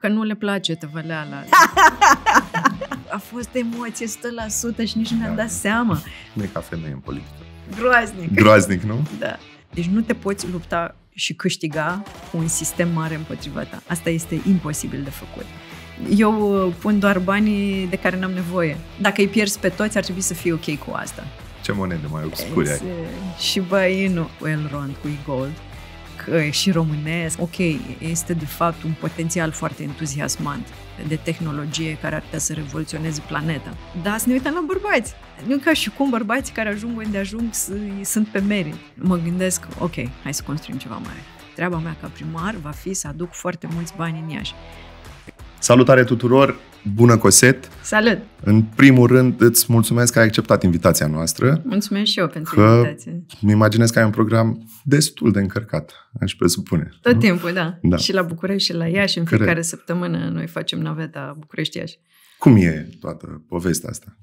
că nu le place tăvăleala. A fost emoție 100% și nici nu mi-am da. dat seama. Nu e ca femeie în politică. Groaznic. Groaznic, nu? Da. Deci nu te poți lupta și câștiga cu un sistem mare împotriva ta. Asta este imposibil de făcut. Eu uh, pun doar banii de care n-am nevoie. Dacă îi pierzi pe toți, ar trebui să fii ok cu asta. Ce monede mai obscure ai? Păi, uh, și băinul Elrond cu Gold Eh, și românesc, ok, este de fapt un potențial foarte entuziasmant de tehnologie care ar putea să revoluționeze planeta. Dar să ne uităm la bărbați. Nu ca și cum bărbații care ajung unde ajung sunt pe merit. Mă gândesc, ok, hai să construim ceva mare. Treaba mea ca primar va fi să aduc foarte mulți bani în Iași. Salutare tuturor! Bună, Coset! Salut! În primul rând, îți mulțumesc că ai acceptat invitația noastră. Mulțumesc și eu pentru că invitație. Îmi imaginez că ai un program destul de încărcat, aș presupune. Tot nu? timpul, da. da. Și la București și la Iași, în fiecare săptămână noi facem naveta București-Iași. Cum e toată povestea asta?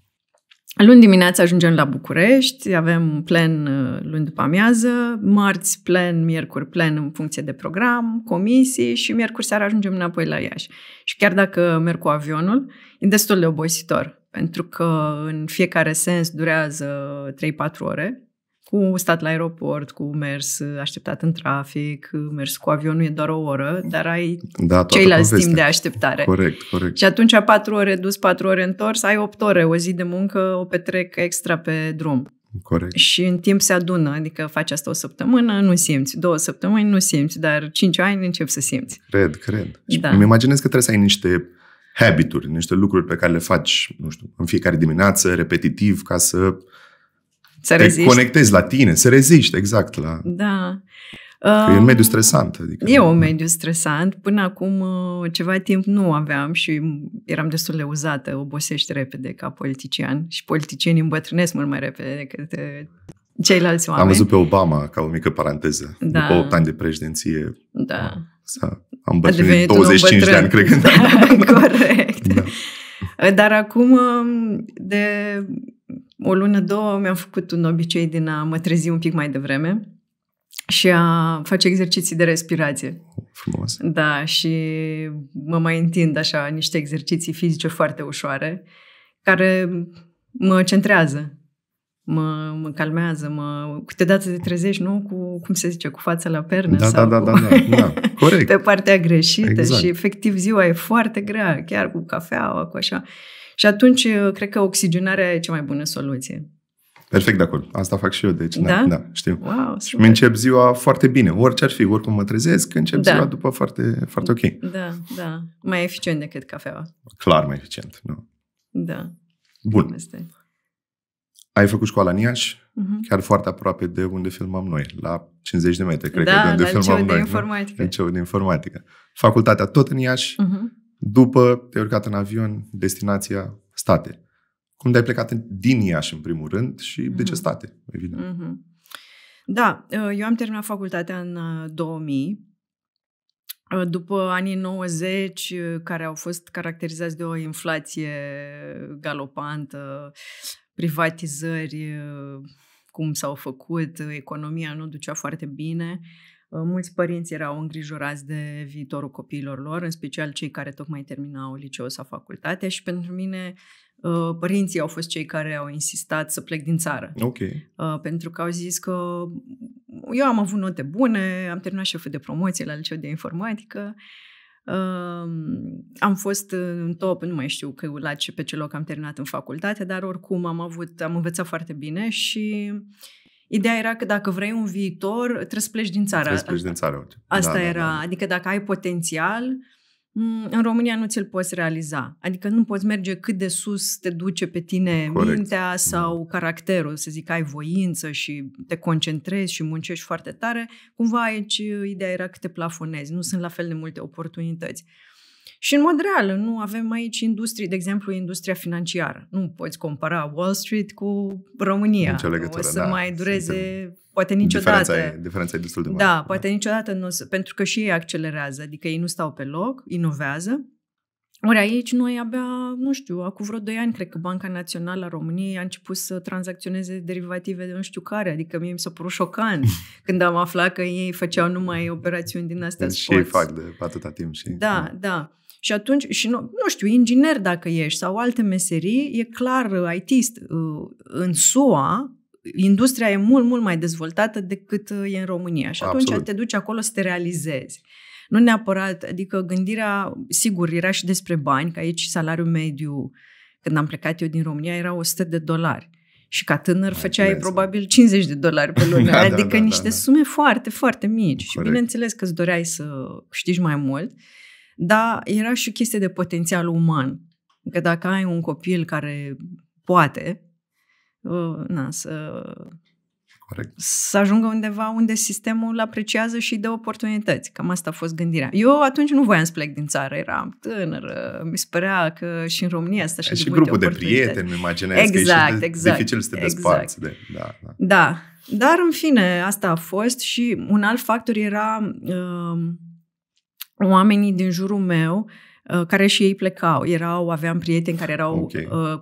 Luni dimineața ajungem la București, avem plen uh, luni după amiază, marți plen, miercuri plen în funcție de program, comisii și miercuri seara ajungem înapoi la Iași. Și chiar dacă merg cu avionul, e destul de obositor, pentru că în fiecare sens durează 3-4 ore cu stat la aeroport, cu mers uh, așteptat în trafic, uh, mers cu avionul e doar o oră, dar ai da, ceilalți timp de așteptare. Corect, corect. Și atunci patru ore dus, patru ore întors, ai opt ore, o zi de muncă o petrec extra pe drum. Corect. Și în timp se adună, adică faci asta o săptămână, nu simți, două săptămâni nu simți, dar cinci ani începi să simți. Cred, cred. Da. Îmi imaginez că trebuie să ai niște habituri, niște lucruri pe care le faci, nu știu, în fiecare dimineață, repetitiv, ca să să te reziști. conectezi la tine, să reziști, exact. La... Da. Că e un mediu um, stresant. Adică, e un mediu stresant. Până acum uh, ceva timp nu aveam și eram destul de uzată, obosești repede ca politician și politicienii îmbătrânesc mult mai repede decât uh, ceilalți oameni. Am văzut pe Obama, ca o mică paranteză, da. după 8 ani de președinție. Da. Ah, s-a îmbătrânit 25 de ani, cred că. da, corect. Da. Dar acum, um, de o lună, două, mi-am făcut un obicei din a mă trezi un pic mai devreme și a face exerciții de respirație. Frumos. Da, și mă mai întind așa niște exerciții fizice foarte ușoare, care mă centrează, mă, mă calmează, mă... Câteodată te trezești, nu? Cu, cum se zice, cu fața la pernă da, da, sau da, da, cu... da, da, da, corect. pe partea greșită exact. și efectiv ziua e foarte grea, chiar cu cafeaua, cu așa. Și atunci, uh, cred că oxigenarea e cea mai bună soluție. Perfect de acord. Asta fac și eu, deci da, da, da știu. Wow, și mi încep ziua foarte bine. Orice ar fi, oricum mă trezesc, încep da. ziua după foarte, foarte ok. Da, da. Mai eficient decât cafeaua. Clar mai eficient, nu? Da. Bun. Este. Ai făcut școala în Iași, uh-huh. chiar foarte aproape de unde filmăm noi, la 50 de metri, cred da, că, de unde filmăm noi. Da, de informatică. Liceu de informatică. Facultatea tot în Iași, uh-huh. După te-ai urcat în avion, destinația state. Cum de-ai plecat din Iași, în primul rând, și mm-hmm. de ce mhm. state, evident. Mm-hmm. Da, eu am terminat facultatea în 2000. Uh, uh, după anii 90, uh, care au fost caracterizați de o inflație galopantă, privatizări, cum s-au făcut, economia nu ducea foarte bine, Ă, mulți părinți erau îngrijorați de viitorul copiilor lor, în special cei care tocmai terminau liceul sau facultatea și pentru mine ă, părinții au fost cei care au insistat să plec din țară. Ok. Ă, pentru că au zis că eu am avut note bune, am terminat șeful de promoție la liceu de informatică, am fost în top, nu mai știu că la ce, pe ce loc am terminat în facultate, dar oricum am avut, am învățat foarte bine și uh, Ideea era că dacă vrei un viitor, trebuie să pleci din țară. Trebuie să pleci din țară. Asta da, da era. Da, da. Adică dacă ai potențial, în România nu ți-l poți realiza. Adică nu poți merge cât de sus te duce pe tine Corect. mintea mm. sau caracterul, să zic, ai voință și te concentrezi și muncești foarte tare. Cumva aici uh, ideea era că te plafonezi. Nu sunt la fel de multe oportunități. Uh, și în mod real, nu avem aici industrie, de exemplu, industria financiară. Nu poți compara Wall Street cu România. Nicio legătură, o să da, mai dureze, suntem... poate niciodată. Diferența e, diferența e destul de mare. Da, da. poate da. niciodată nu o să, pentru că și ei accelerează, adică ei nu stau pe loc, inovează. Ori aici noi abia, nu știu, acum vreo 2 ani, cred că Banca Națională a României a început să tranzacționeze derivative de nu știu care. Adică mie mi s-a părut șocant când am aflat că ei făceau numai operațiuni din astea deci Și ei fac de atâta timp. Și, da, da. da. Și atunci, și nu, nu știu, inginer dacă ești sau alte meserii, e clar uh, ITist. Uh, în SUA, industria e mult, mult mai dezvoltată decât uh, e în România și atunci Absolut. te duci acolo să te realizezi. Nu neapărat, adică gândirea, sigur, era și despre bani, că aici salariul mediu, când am plecat eu din România, era 100 de dolari. Și ca tânăr Mai făceai Bine, probabil 50 de dolari pe lună, da, da, adică da, da, niște da, da. sume foarte, foarte mici. Corect. Și bineînțeles că îți doreai să câștigi mai mult. Uh, dar era și o chestie de potențial uman. Că dacă ai un copil care poate, uh, na, să, Corect. să ajungă undeva unde sistemul apreciază și dă oportunități. Cam asta a fost gândirea. Eu atunci nu voiam să plec din țară, eram tânără, mi se părea că și în România să și Și grupul de prieteni, îmi imaginez exact, că e exact, exact, dificil să te exact. desparți. De, da, da. da, dar în fine, asta a fost și un alt factor era... Uh, oamenii din jurul meu uh, care și ei plecau. Erau, aveam prieteni care erau... Okay. Uh,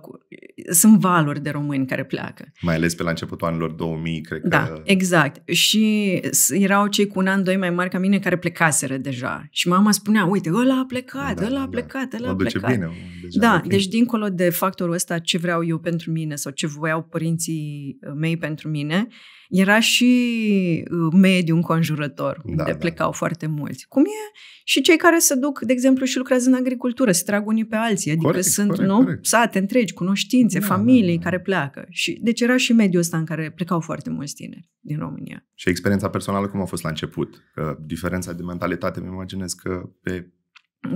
sunt valuri de români care pleacă. Mai ales pe la începutul anilor 2000, cred da, că... Da, exact. Și erau cei cu un an, doi mai mari ca mine care plecaseră deja. Și mama spunea, uite, ăla a plecat, da, ăla a da. plecat, da. ăla a duce plecat. bine. Deja da, bine. deci dincolo de factorul ăsta ce vreau eu pentru mine sau ce voiau părinții uh, mei pentru mine, uh, era și uh, mediul înconjurător, da, unde da, plecau foarte mulți. Cum e și cei care se duc, de exemplu, și lucrează în agricultură, se trag unii pe alții, adică corect, sunt corect, nu? Corect. sate întregi, cunoștințe, da, da familii da, da. care pleacă. Și, deci era și mediul ăsta în care plecau foarte mulți tineri din România. Și experiența personală cum a fost la început? Că diferența de mentalitate, mi imaginez că e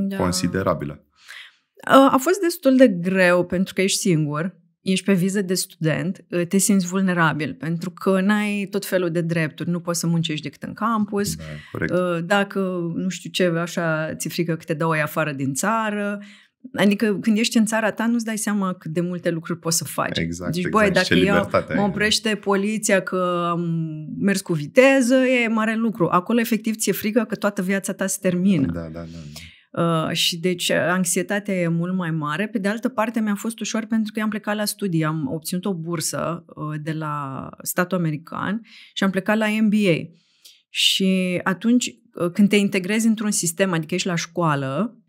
da. considerabilă. A fost destul de greu pentru că ești singur ești pe viză de student, ă, te simți vulnerabil pentru că n-ai tot felul de drepturi, nu poți să muncești decât în campus, da, ă, dacă nu știu ce, așa ți frică că te dau ai afară din țară, Adică când ești în țara ta nu-ți dai seama cât de multe lucruri poți să faci. Exact, deci, exact. Bă, dacă eu mă oprește ai. poliția că am mers cu viteză, e mare lucru. Acolo efectiv ți-e frică că toată viața ta se termină. Da, da, da. da. Uh, și deci uh, anxietatea e mult mai mare. Pe de altă parte mi-a fost ușor pentru că eu am plecat la studii, am obținut o bursă uh, de la statul american și am plecat la MBA. Și atunci când te integrezi într-un sistem, adică ești la școală,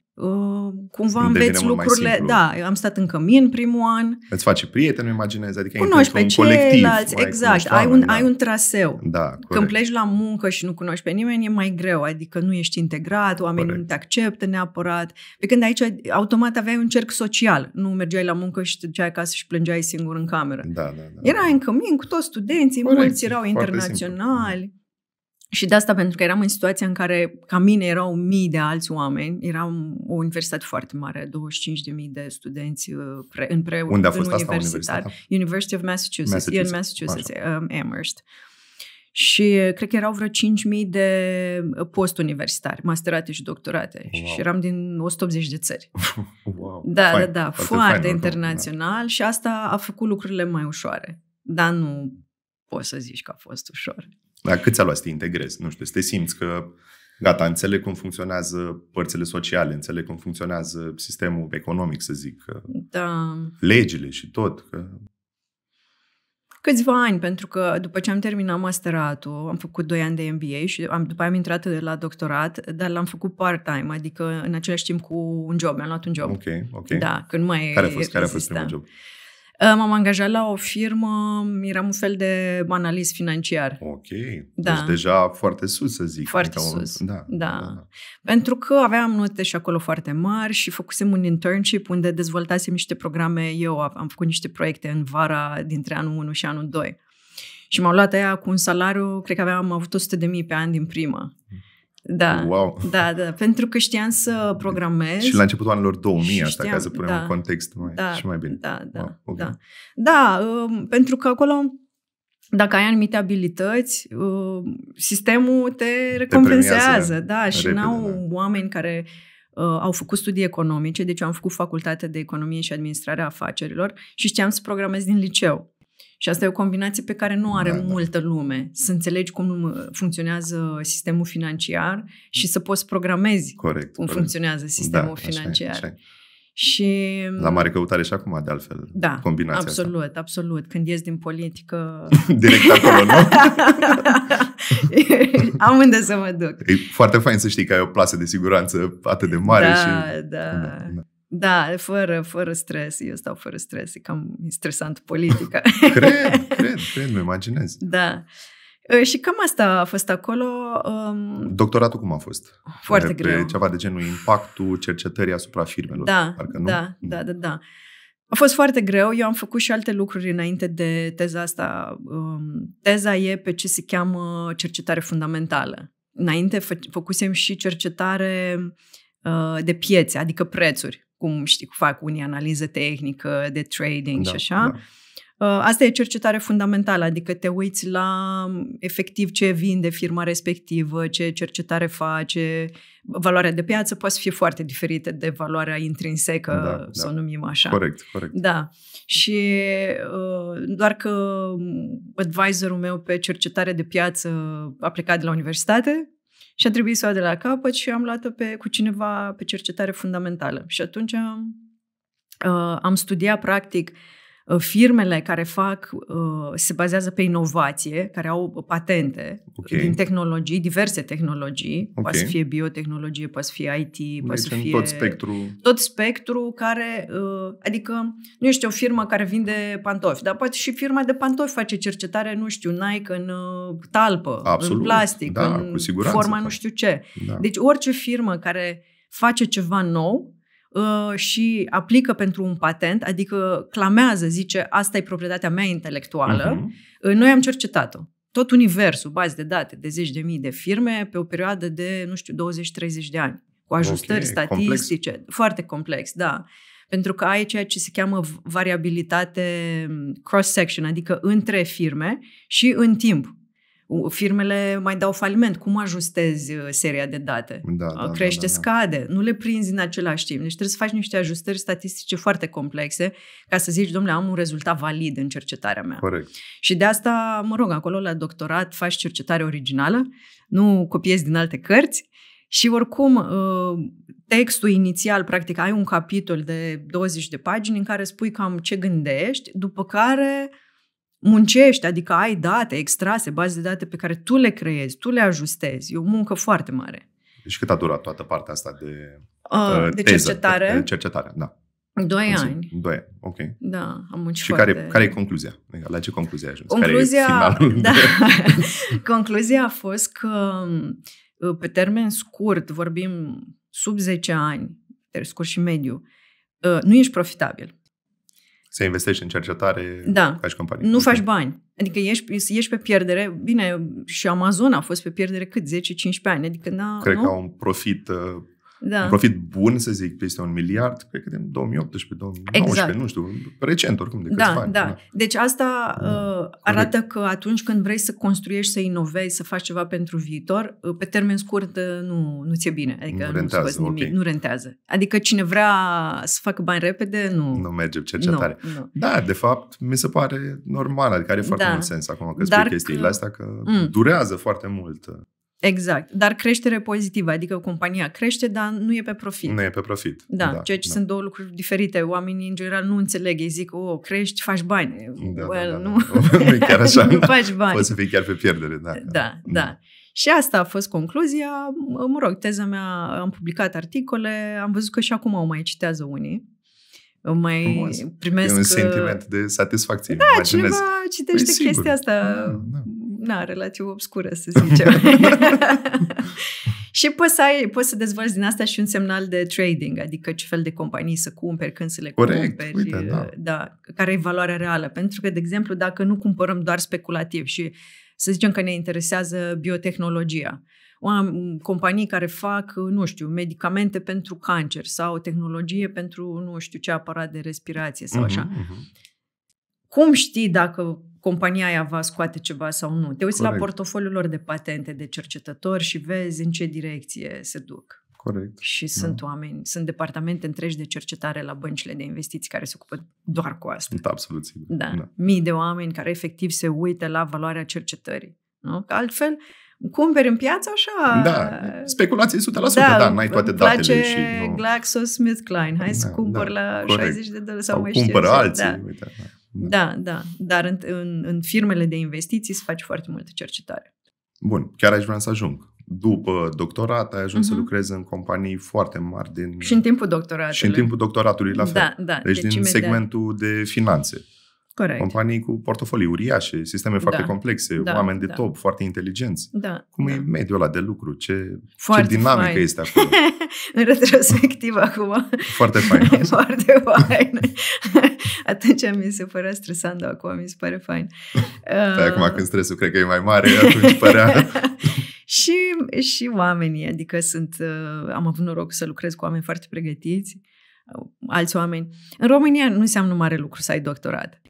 cumva Devine înveți lucrurile. Da, am stat în cămin primul an. Îți face prieteni, îmi imaginez, adică cunoști pe exact, da, un colectiv. exact, ai un, ai un traseu. Da, corect. Când pleci la muncă și nu cunoști pe nimeni, e mai greu, adică nu ești integrat, oamenii corect. nu te acceptă neapărat. Pe când aici, automat, aveai un cerc social. Nu mergeai la muncă și te duceai acasă și plângeai singur în cameră. Da, da, da. Erai în cămin cu toți studenții, corect. mulți erau internaționali. Simplu. Și de asta pentru că eram în situația în care, ca mine, erau mii de alți oameni. Eram o universitate foarte mare, 25.000 de studenți uh, pre, în pre Unde a fost asta universitar. University of Massachusetts, Massachusetts. in Massachusetts, um, Amherst. Și uh, cred că erau vreo 5.000 de uh, postuniversitari, masterate și doctorate. Wow. Și eram din 180 de țări. wow. Da, fine. da, da, foarte, foarte fine, internațional da. și asta a făcut lucrurile mai ușoare. Dar nu poți să zici că a fost ușor. Dar cât ți-a luat să te integrezi? Nu știu, să te simți că gata, înțeleg cum funcționează părțile sociale, înțeleg cum funcționează sistemul economic, să zic. Da. Legile și tot. Că... Câțiva ani, pentru că după ce am terminat masteratul, am făcut doi ani de MBA și am, după aia am intrat la doctorat, dar l-am făcut part-time, adică în același timp cu un job, mi-am luat un job. Ok, ok. Da, când mai Care a fost, care a fost primul job? M-am angajat la o firmă, eram un fel de analist financiar. Ok, da. deci deja foarte sus, să zic. Foarte adică sus, un... Da, da, da. da. Pentru că aveam note și acolo foarte mari și făcusem un internship unde dezvoltasem niște programe. Eu am făcut niște proiecte în vara dintre anul 1 și anul 2. Și m-au luat aia cu un salariu, cred că aveam avut 100.000 de pe an din prima. Mm. Da, wow. da, da, pentru că știam să programez. Și la începutul anilor 2000, asta, ca să punem da, în context mai, da, și mai bine. Da, da, wow, okay. da. Da, um, pentru că acolo dacă ai anumite abilități, um, sistemul te recompensează, te da, și repede, n-au da. oameni care uh, au făcut studii economice, deci eu am făcut facultate de economie și administrare a afacerilor și știam să programez din liceu. Și asta e o combinație pe care nu are da, da. multă da. lume. Să înțelegi cum uh, funcționează sistemul financiar și să poți programezi corect, cum corect. funcționează da, sistemul da, financiar. Așa e, așa e. Și... La mm, mare căutare și acum, de altfel, da, combinația absolut, asta. absolut. Când ies din politică... Direct acolo, nu? Am unde să mă duc. E foarte fain să știi că ai o plasă de siguranță atât de mare. Da, și... da. da, da. Da, fără, fără stres. Eu stau fără stres. E cam stresant politica. cred, cred, cred. Mă imaginez. Da. Și cam asta a fost acolo. Um... Doctoratul cum a fost? Foarte pe, greu. ceva de genul impactul cercetării asupra firmelor. Da, Parcă nu? da, da, da, da. A fost foarte greu. Eu am făcut și alte lucruri înainte de teza asta. Um, teza e pe ce se cheamă cercetare fundamentală. Înainte fă- făcusem și cercetare uh, de piețe, adică prețuri cum știi, fac unii analiză tehnică de trading da, și așa. Da. Uh, asta e cercetare fundamentală, adică te uiți la mm, efectiv ce vinde firma respectivă, ce cercetare face. Valoarea de piață poate fi foarte diferită de valoarea intrinsecă, da, da. să da. o numim așa. Corect, corect. Da. Și uh, doar că mm, advisorul meu pe cercetare de piață a plecat de la universitate, și a trebuit să o de la capăt și am luat-o pe, cu cineva pe cercetare fundamentală. Și atunci uh, am studiat, practic, uh, Uh, firmele care fac, uh, se bazează pe inovație, care au patente okay. din tehnologii, diverse tehnologii, okay. poate să fie biotehnologie, poate să fie IT, poate deci să fie... tot spectru. Tot spectru care, uh, adică, nu este o firmă care vinde pantofi, dar poate și firma de pantofi face cercetare, nu știu, Nike în talpă, Absolut. în plastic, da, în cu siguranță, forma nu știu ce. Da. Deci orice firmă care face ceva nou, Uh, și aplică pentru un patent, adică clamează, zice, asta e proprietatea mea intelectuală, uh-huh. noi am cercetat-o. Tot universul, bazi de date de zeci de mii de firme pe o perioadă de, nu știu, 20-30 de ani, cu ajustări okay, statistice. Complex. Foarte complex, da. Pentru că ai ceea ce se cheamă variabilitate mm, cross-section, adică între firme și în timp firmele mai dau faliment. Cum ajustezi uh, seria de date? Da, da, da Crește, da, da, da. scade. Nu le prinzi în același timp. Deci trebuie să faci niște ajustări statistice foarte complexe ca să zici, domnule, am un rezultat valid în cercetarea mea. Corect. Și de asta, mă rog, acolo la doctorat faci cercetare originală, nu copiezi din alte cărți și oricum, uh, textul inițial, practic, ai un capitol de 20 de pagini în care spui cam ce gândești, după care muncești, adică ai date extrase, baze de date pe care tu le creezi, tu le ajustezi. E o muncă foarte mare. Deci cât a durat toată partea asta de, ah, uh, de teză, cercetare? De cercetare, da. Doi ani. Doi ani, ok. Da, am muncit Și care, care e concluzia? Adică la ce concluzie ai ajuns? Concluzia, care da. De... concluzia a fost că uh, pe termen scurt, vorbim sub 10 ani, scurt și mediu, uh, nu ești profitabil să investești în cercetare da. ca și companie. Nu faci bani. Adică ești, ești pe pierdere. Bine, și Amazon a fost pe pierdere cât? 10-15 ani. Adică n Cred nu? că au un profit uh, da. Un profit bun, să zic, peste un miliard, cred că din 2018, 2019, exact. nu știu, recent oricum, de da, bani, Da, da. Deci asta da. uh, arată că atunci când vrei să construiești, să inovezi, să faci ceva pentru viitor, uh, pe termen scurt uh, nu, nu ți-e bine. Adică nu, rentează, nu, nimic, okay. nu rentează. Adică cine vrea să facă bani repede, nu. Nu merge cercetare. Nu, nu. Da, de fapt, mi se pare normal, adică are foarte da. mult sens acum că spui Dar chestiile că... astea, că mm. durează foarte mult. Uh, Exact, dar creștere pozitivă, adică compania crește, dar nu e pe profit. Nu e pe profit. Da, da ceea ce da. sunt două lucruri diferite. Oamenii, în general, nu înțeleg. Ei zic, o, oh, crești, faci bani. Da, da, da well, da, da, nu. Da. nu chiar așa. nu faci bani. Poți să fii chiar pe pierdere. Da, da. da. da. Și asta a fost concluzia. Mă rog, teza mea, am publicat articole, am văzut că și acum o mai citează unii mai Frumos. primesc... E un uh, sentiment de satisfacție. Da, imaginez. cineva citește păi, chestia asta. da. da na, relație obscură, să zicem. și poți să, ai, poți să dezvolți din asta și un semnal de trading, adică ce fel de companii să cumperi, când să le Corect, cumperi, uite, da. Da, care e valoarea reală. Pentru că, de exemplu, dacă nu cumpărăm doar speculativ și să zicem că ne interesează biotehnologia, am companii care fac, nu știu, medicamente pentru cancer sau tehnologie pentru, nu știu, ce aparat de respirație sau uh-huh, așa. Uh-huh. Cum știi dacă compania aia va scoate ceva sau nu. Te uiți Corect. la portofoliul lor de patente, de cercetători și vezi în ce direcție se duc. Corect. Și da. sunt oameni, sunt departamente întregi de cercetare la băncile de investiții care se ocupă doar cu asta. Sunt da, absolut sigur. Da. da. Mii de oameni care efectiv se uită la valoarea cercetării. Nu? Că altfel, cumperi în piață așa... Da, speculație 100%, da, da n-ai toate datele place și... smith Klein, hai da, să cumpăr da, la corect. 60 de dolari sau, sau mai știu. alții, da. uite. Da. Da. da, da. Dar în, în, în firmele de investiții se face foarte multă cercetare. Bun, chiar aș vrea să ajung. După doctorat ai ajuns uh-huh. să mhm. lucrezi în companii foarte mari din... Și în timpul doctoratului. Și în timpul doctoratului, la da, fel. Da, da. Deci, deci din imediat... segmentul de finanțe. Corect. Companii cu portofolii uriașe, sisteme da. foarte da. complexe, da, oameni de da. top, foarte inteligenți. Da. Cum da. e mediul ăla de lucru? Ce, ce dinamică fain. este acolo? În retrospectiv acum. Foarte fain. foarte fain. atunci mi se părea stresant, dar acum mi se pare fain. Păi uh... acum când stresul cred că e mai mare, atunci părea... și, și oamenii, adică sunt, uh, am avut noroc să lucrez cu oameni foarte pregătiți, uh, alți oameni. În România nu înseamnă mare lucru să ai doctorat.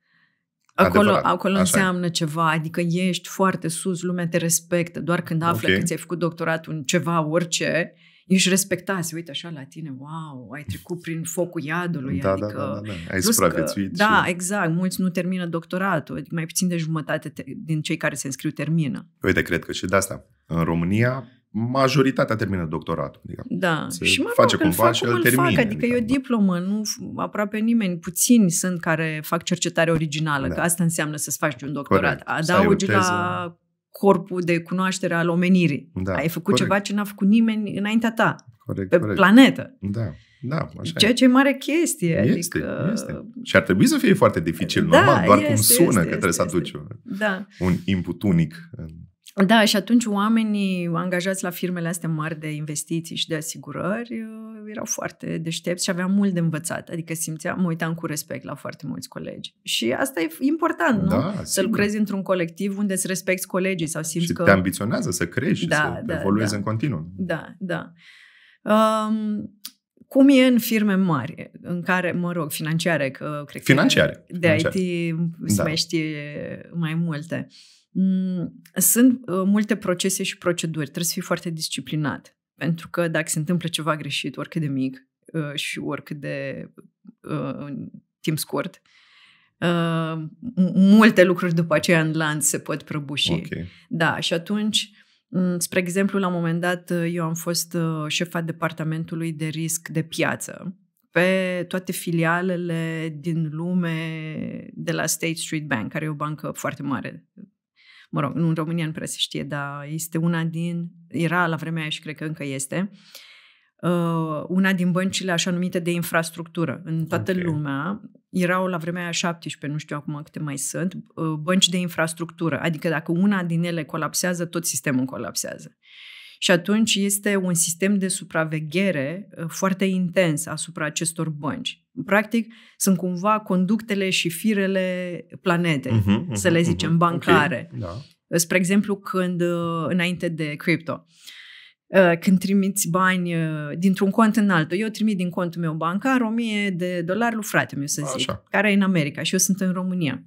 Acolo, adevărat. acolo înseamnă e. ceva, adică ești foarte sus, lumea te respectă, doar când află okay. că ți-ai făcut doctorat în ceva, orice, ești respectat, se uită așa la tine, wow, ai trecut prin focul iadului, da, da adică... Da, da, da, da. ai supraviețuit. Că, și... Da, exact, mulți nu termină doctoratul, adică mai puțin de jumătate te, din cei care se înscriu termină. Uite, cred că și de asta, în România majoritatea termină doctoratul. Adică da, se și mă face cumva fac și cum îl termine. Fac, adică, adică e o da. diplomă, nu aproape nimeni, puțini sunt care fac cercetare originală, da. că asta înseamnă să-ți faci un doctorat. Corect. Adaugi la corpul de cunoaștere al omenirii. Da, Ai făcut corect. ceva ce n-a făcut nimeni înaintea ta, corect, pe corect. planetă. Da. Da, așa Ceea ce e mare chestie. Este, adică... este. Și ar trebui să fie foarte dificil, da, normal, doar este, cum sună este, că este, trebuie este. să aduci da. un input unic în da, și atunci oamenii angajați la firmele astea mari de investiții și de asigurări uh, erau foarte deștepți și aveam mult de învățat. Adică simțeam, mă uitam cu respect la foarte mulți colegi. Și asta e important, nu? Da, Să lucrezi într-un colectiv unde îți respecti colegii sau simți și că... te ambiționează să crești da, și să da, da. evoluezi da. în continuu. Da, da. Um, cum e în firme mari, în care, mă rog, financiare, că cred financiare, că de financiare. IT se da. mai știe mai multe. Uh, Mm, sunt uh, multe procese și proceduri, trebuie să fii foarte disciplinat. Pentru că dacă se întâmplă ceva greșit, oricât de mic uh, și oricât de uh, timp scurt, uh, multe lucruri după aceea în lanț se pot prăbuși. Okay. Da, și atunci, mm, spre exemplu, la un moment dat eu am fost șefa departamentului de risc de piață pe toate filialele din lume de la State Street Bank, care e o bancă foarte mare mă rog, în România nu prea se știe, dar este una din, era la vremea aia și cred că încă este, uh, una din băncile așa numite de infrastructură. În toată okay. lumea erau la vremea aia 17, nu știu acum câte mai sunt, uh, bănci de infrastructură. Adică dacă una din ele colapsează, tot sistemul colapsează. Și atunci este un sistem de supraveghere uh, foarte intens asupra acestor bănci. Practic, sunt cumva conductele și firele planetei, uh-huh, uh-huh, să le mhm, zicem, uh-huh. bancare. Okay, da. Uh, spre exemplu, când uh, înainte de cripto când trimiți bani dintr-un cont în altul. Eu trimit din contul meu bancar 1000 de dolari lui frate meu, să zic, Așa. care e în America și eu sunt în România.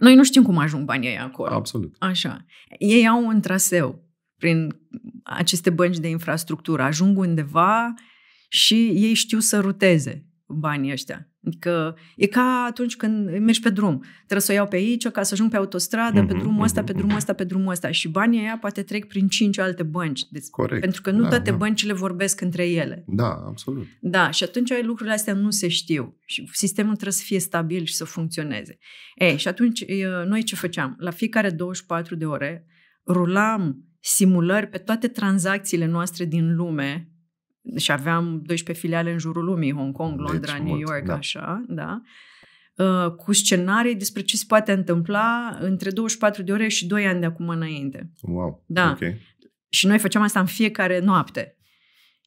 Noi nu știm cum ajung banii ăia acolo. Absolut. Așa. Ei au un traseu prin aceste bănci de infrastructură. Ajung undeva și ei știu să ruteze banii ăștia. Adică e ca atunci când mergi pe drum. Trebuie să o iau pe aici ca să ajung pe autostradă, mm-hmm, pe drumul ăsta, mm-hmm. pe drumul ăsta, pe drumul ăsta. Și banii aia poate trec prin cinci alte bănci. Deci, Corect. Pentru că nu da, toate da. băncile vorbesc între ele. Da, absolut. Da, și atunci lucrurile astea nu se știu. Și sistemul trebuie să fie stabil și să funcționeze. Ei, și atunci noi ce făceam? La fiecare 24 de ore rulam simulări pe toate tranzacțiile noastre din lume și aveam 12 filiale în jurul lumii, Hong Kong, deci Londra, deci, New mult, York, da. așa, da? Uh, cu scenarii despre ce se poate întâmpla între 24 de ore și 2 ani de acum înainte. Wow, da. ok. Și noi făceam asta în fiecare noapte.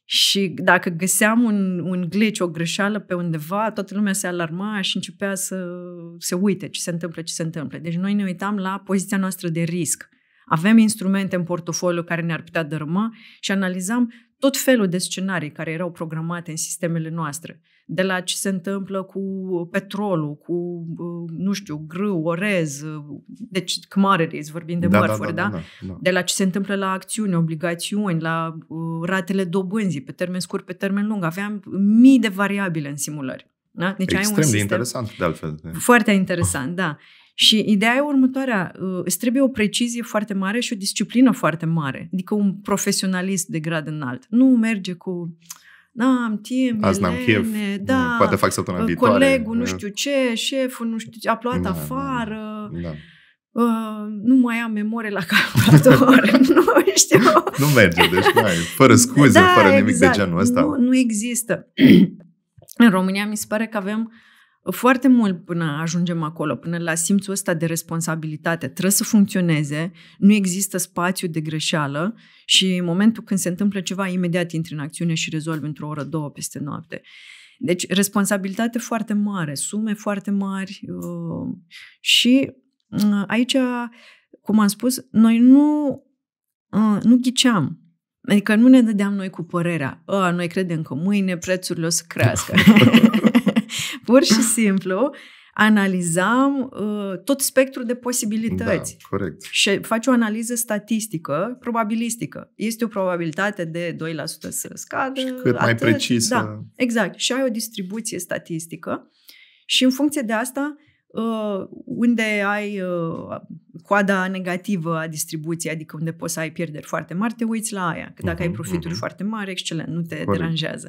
Și dacă găseam un, un glitch, o greșeală pe undeva, toată lumea se alarma și începea să se uite ce se întâmplă, ce se întâmplă. Deci noi ne uitam la poziția noastră de risc. Avem instrumente în portofoliu care ne-ar putea dărâma și analizam tot felul de scenarii care erau programate în sistemele noastre. De la ce se întâmplă cu petrolul, cu, uh, nu știu, grâu, orez, uh, deci commodities, vorbim de da, da mărfuri, da, da, da? Da, da? De la ce se întâmplă la acțiuni, obligațiuni, la uh, ratele dobânzii, pe termen scurt, pe termen lung. Aveam mii de variabile în simulări. Da? Deci Extrem ai un de interesant, de altfel. Foarte interesant, da. Și ideea e următoarea, uh, îți trebuie o precizie foarte mare și o disciplină foarte mare, adică un profesionalist de grad înalt. Nu merge cu n-am timp, Azi n-am chef, mm, da, poate fac săptămâna uh, viitoare. Colegul nu da. știu ce, șeful nu știu ce, a plouat da, da, da, afară. Da. Uh, nu mai am memorie la calculator, nu știu. Nu merge, deci mai, fără scuze, da, fără nimic exact. de genul ăsta. Nu, nu există. În România mi se pare că avem uh, foarte mult până ajungem acolo, până la simțul ăsta de responsabilitate. Trebuie să funcționeze, nu există spațiu de greșeală și în momentul când se întâmplă ceva, imediat intri în acțiune și rezolvi într-o oră, două, peste noapte. Deci responsabilitate foarte mare, sume foarte mari uh, și uh, aici, cum am spus, noi nu, uh, nu ghiceam. Adică nu ne dădeam noi cu părerea. A, ă, noi credem că mâine prețurile o să crească. pur și simplu analizam uh, tot spectrul de posibilități. Da, corect. Și faci o analiză statistică, probabilistică. Este o probabilitate de 2% să scadă. Și cât atât. mai precisă. Da, exact. Și ai o distribuție statistică și în funcție de asta Uh, unde ai uh, coada negativă a distribuției, adică unde poți să ai pierderi foarte mari, te uiți la aia. Că dacă uh-huh, ai mhm, profituri uh-huh. foarte mari, excelent, nu te Corect. deranjează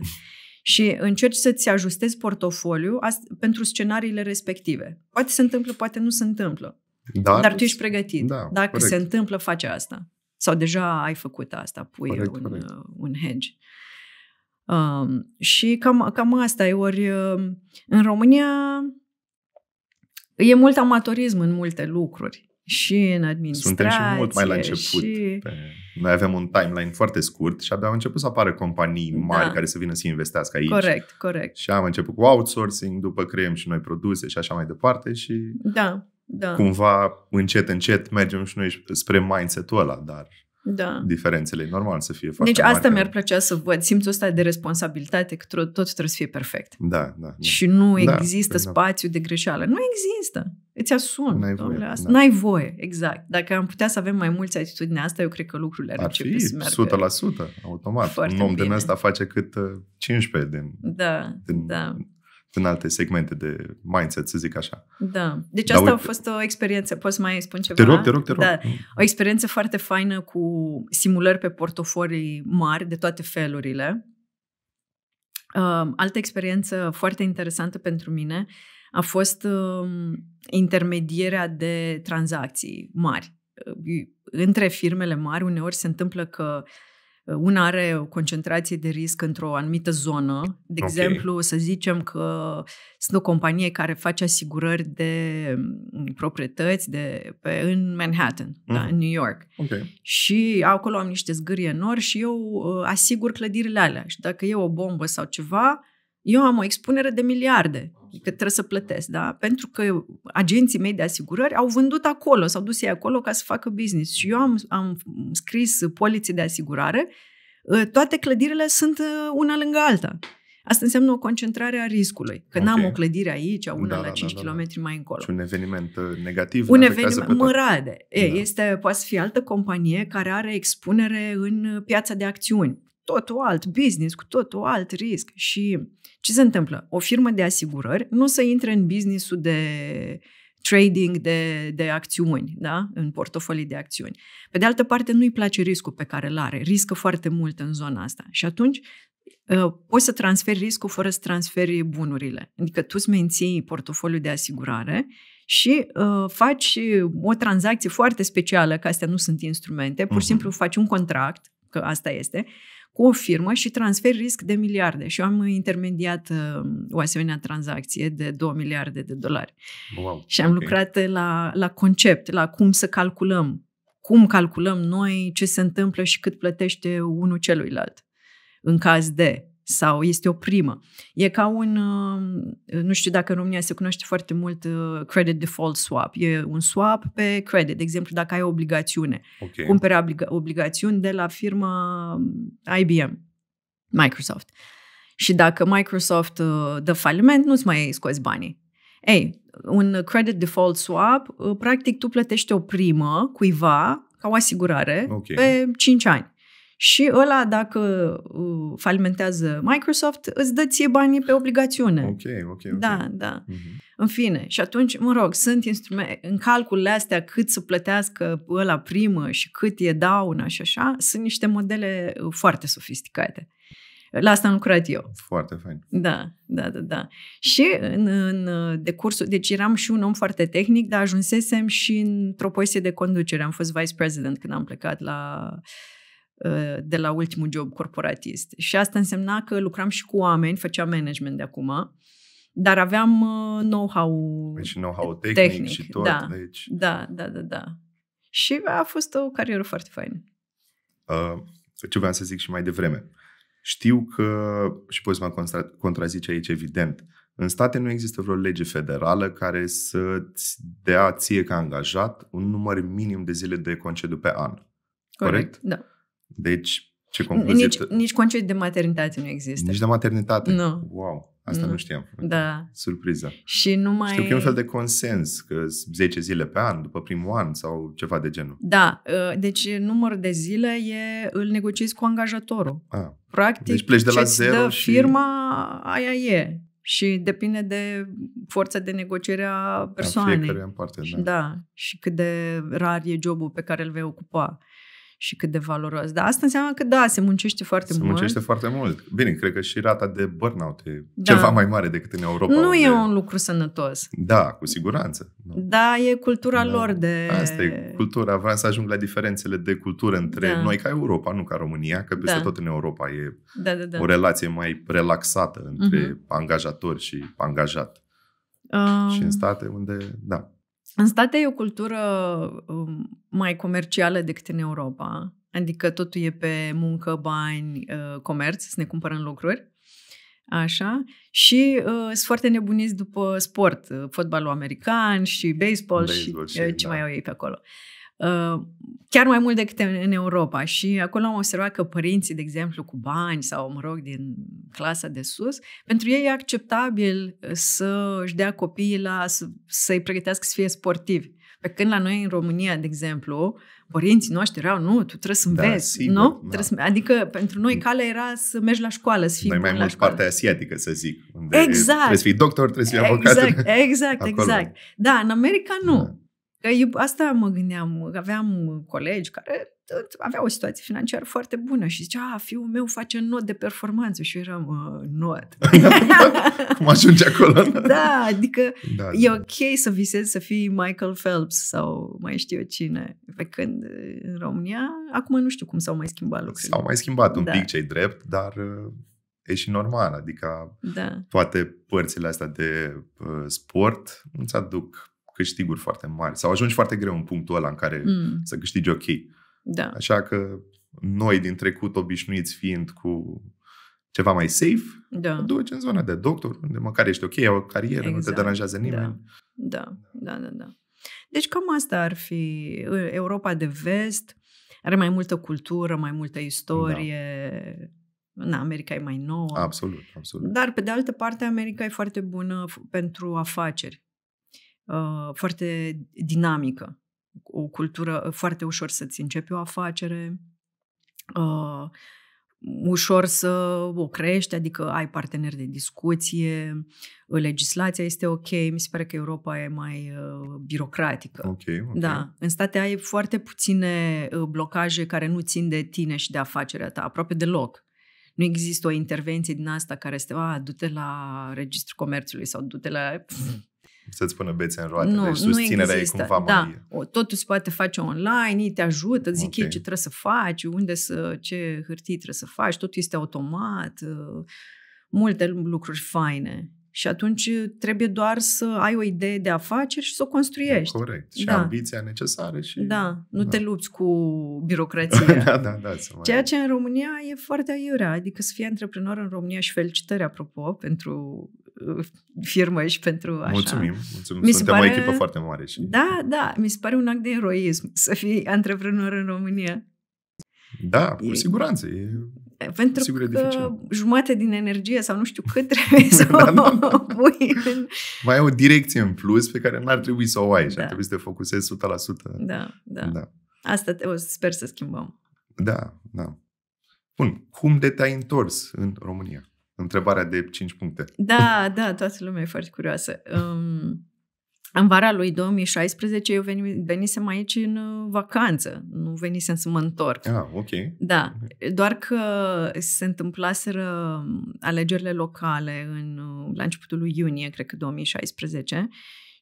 și încerci să-ți ajustezi portofoliu pentru scenariile respective. Poate se întâmplă, poate nu se întâmplă. Da. dar tu deci- ești pregătit. Da, Dacă corect. se întâmplă, faci asta. Sau deja ai făcut asta, pui corect, un, corect. un hedge. Um, și cam, cam asta e. Ori um, în România e mult amatorism în multe lucruri și în administrație. Suntem și mult mai la început. Și... Pe... Noi avem un timeline foarte scurt și abia au început să apară companii da. mari da. care să vină să investească aici. Corect, corect. Și am început cu outsourcing, după creăm și noi produse și așa mai departe și da, da. cumva încet, încet mergem și noi spre mindset-ul ăla, dar da. diferențele. E normal să fie foarte Deci asta mi-ar plăcea să văd, simțul ăsta de responsabilitate, că tot, tot trebuie să fie perfect. Da, da. da. Și nu da, există da, spațiu de greșeală. Nu există. Îți asum, N-ai domnule, voie, asta. Da. N-ai voie, exact. Dacă am putea să avem mai mulți atitudini asta, eu cred că lucrurile ar, ar fi să meargă 100%, automat. Foarte Un om bine. din ăsta face cât 15 uh, din, da, din da în alte segmente de mindset, să zic așa. Da. Deci Dar asta uite... a fost o experiență. Poți să mai spun ceva? Te rog, te rog, te rog. Da. Mm. O experiență foarte faină cu simulări pe portofolii mari de toate felurile. Uh, altă experiență foarte interesantă pentru mine a fost uh, intermedierea de tranzacții mari. Uh, între firmele mari uneori se întâmplă că uh, una are o concentrație de risc într-o anumită zonă. De okay. exemplu, să zicem că sunt o companie care face asigurări de mm, proprietăți de, pe, în Manhattan, mm. da, mhm. în New York. Okay. Și acolo am niște zgârie nori și eu uh, asigur clădirile alea. Și dacă e o bombă sau ceva, eu am o expunere de miliarde că trebuie să plătesc, da? Pentru că agenții mei de asigurări au vândut acolo, s-au dus ei acolo ca să facă business. Și eu am, am scris poliții de asigurare, ă, toate clădirile sunt ă, una lângă alta. Asta înseamnă o concentrare a riscului. Că okay. n-am o clădire aici, una da, la 5 da, da, da, km mai încolo. Și un eveniment ă, negativ. Un eveniment mărade. da. este, poate să fie altă companie care are expunere în piața de acțiuni totul alt business, cu totul alt risc. Și ce se întâmplă? O firmă de asigurări nu se intre în businessul de trading de, de acțiuni, da? în portofolii de acțiuni. Pe de altă parte, nu-i place riscul pe care îl are, riscă foarte mult în zona asta. Și atunci ă, poți să transferi riscul fără să transferi bunurile. Adică tu îți menții portofoliul de asigurare și uh, faci o tranzacție foarte specială, că astea nu sunt instrumente, pur și mhm. simplu faci un contract, că asta este, cu o firmă și transfer risc de miliarde. Și eu am intermediat uh, o asemenea tranzacție de 2 miliarde de dolari. Wow, și am okay. lucrat la, la concept, la cum să calculăm, cum calculăm noi ce se întâmplă și cât plătește unul celuilalt în caz de sau este o primă. E ca un, uh, nu știu dacă în România se cunoaște foarte mult uh, credit default swap. E un swap pe credit. De exemplu, dacă ai o obligațiune, okay. cumpere obliga- obligațiuni de la firma IBM, um, Microsoft. Și dacă Microsoft uh, dă faliment, nu-ți mai scoți banii. Ei, un credit default swap, practic tu plătești o primă cuiva ca o asigurare okay. pe 5 ani și ăla, dacă uh, falimentează Microsoft, îți dă ție banii pe obligațiune. Ok, ok, ok. Da, da. Uh-huh. În fine, și atunci, mă rog, sunt instrumente, în calculele astea cât să plătească ăla primă și cât e dauna și așa, sunt niște modele uh, foarte sofisticate. La asta am lucrat eu. Foarte fain. Da, da, da, da. Și în, în uh, decursul, deci eram și un om foarte tehnic, dar ajunsesem și într-o poziție de conducere. Am fost vice president când am plecat la uh, Uh, de la ultimul job corporatist. Și asta însemna că lucram și cu oameni, făceam management de acum, dar aveam uh, know-how deci know-how tehnic, tehnic și da. tot. Da, deci... da, da, da, da. Și a fost o carieră foarte faină. Uh, ce vreau să zic și mai devreme. Știu că, și poți să mă contra- contrazice aici evident, în state nu există vreo lege federală care să-ți dea ție ca angajat un număr minim de zile de concediu pe an. Corect? Corect? Da. Deci, ce concluzie... Nici, nici concediu de maternitate nu există. Nici de maternitate? Nu. Wow! Asta nu, nu știam. Da. Surpriză. Și nu mai... Știu că e un fel de consens, că 10 zile pe an, după primul an sau ceva de genul. Da, ă, deci numărul de zile e, îl negociezi cu angajatorul. A. Ah. Practic, deci pleci de la zero și... firma, aia e. Și depinde de forța de negociere a persoanei. A fiecare în parte, da. Da, și cât de rar e jobul pe care îl vei ocupa și cât de valoros. Dar asta înseamnă că da, se muncește foarte se mult. Se muncește foarte mult. Bine, cred că și rata de burnout e da. ceva mai mare decât în Europa. Nu unde... e un lucru sănătos. Da, cu siguranță. Da, e cultura da. lor de... Asta e cultura. Vreau să ajung la diferențele de cultură între da. noi ca Europa, nu ca România, că peste da. tot în Europa e da, da, da. o relație mai relaxată între uh-huh. angajator și angajat. Um... Și în state unde, da, în state e o cultură um, mai comercială decât în Europa, adică totul e pe muncă, bani, uh, comerț, să ne cumpărăm lucruri. Așa. Și uh, sunt foarte nebuniți după sport, uh, fotbalul american și baseball, baseball și, uh, și ce da. mai au ei pe acolo. Uh, Uh, chiar mai mult decât în Europa. Și acolo am observat că părinții, de exemplu, cu bani sau, mă rog, din clasa de sus, pentru ei e acceptabil uh, să își dea copiii la, să-i pregătească să fie sportivi. Pe când la noi în România, de exemplu, părinții noștri erau, nu, tu trebuie să da, înveți, da, nu? Da. Trebuie să, adică pentru noi mm. calea era să mergi la școală, să fii Noi mai mult partea asiatică, să zic. Unde exact. Trebuie să fii doctor, trebuie să fii avocat. Exact, exact, exact. Da, în America nu. Da eu Asta mă gândeam, aveam colegi care aveau o situație financiară foarte bună și zicea, a, ah, fiul meu face not de performanță și eu eram uh, ah, not. Cum ajunge acolo? da, adică da, e da. ok să visezi să fii Michael Phelps sau mai știu eu cine. Pe când în România, acum nu știu cum s-au mai schimbat lucrurile. S-au mai schimbat un da. pic cei drept, dar e și normal, adică da. toate părțile astea de uh, sport nu-ți aduc câștiguri foarte mari sau ajungi foarte greu în punctul ăla în care mm. să câștigi ok. Da. Așa că noi din trecut obișnuiți fiind cu ceva mai safe, da. duci în zona de doctor, unde măcar ești ok, ai o carieră, exact. nu te exact. deranjează da. nimeni. Da. da, da, da, da. Deci cam asta ar fi Europa de vest, are mai multă cultură, mai multă istorie, da na, America e mai nouă. Absolut, absolut. Dar, pe de altă parte, America e foarte bună pentru afaceri. Uh, foarte dinamică, o cultură uh, foarte ușor să-ți începi o afacere, uh, ușor să o crești, adică ai parteneri de discuție, uh, legislația este ok, mi se pare că Europa e mai uh, birocratică. Okay, okay. Da, în state ai foarte puține blocaje care nu țin de tine și de afacerea ta, aproape deloc. Nu există o intervenție din asta care este, a, du-te la Registrul Comerțului sau du-te la... Mm să-ți pună bețe în roate. Nu, deci susținerea nu există. e cumva da. Mai... Totul se poate face online, ei te ajută, zic okay. ei ce trebuie să faci, unde să, ce hârtii trebuie să faci, totul este automat, ă, multe lucruri faine. Și atunci trebuie doar să ai o idee de afaceri și să o construiești. corect. Și da. ambiția necesară. Și... Da, nu da. te lupți cu birocrația. da, da, da. Mai... Ceea ce în România e foarte aiurea. Adică să fii antreprenor în România și felicitări, apropo, pentru firmă și pentru așa. Mulțumim, mulțumim. Mi Suntem pare... o echipă foarte mare. Și... Da, da, mi se pare un act de eroism să fii antreprenor în România. Da, cu siguranță. E... Pentru Sigur că dificil. jumate din energie sau nu știu cât trebuie să da, da, da. pui Mai ai o direcție în plus pe care n-ar trebui să o ai și da. ar trebui să te focusezi 100%. Da, da. da. Asta te, o sper să schimbăm. Da, da. Bun, cum de te-ai întors în România? Întrebarea de 5 puncte. Da, da, toată lumea e foarte curioasă. Um, în vara lui 2016 eu veni, venisem aici în uh, vacanță, nu venisem să mă întorc. Ah, ok. Da, doar că se întâmplaseră um, alegerile locale în, uh, la începutul lui iunie, cred că 2016,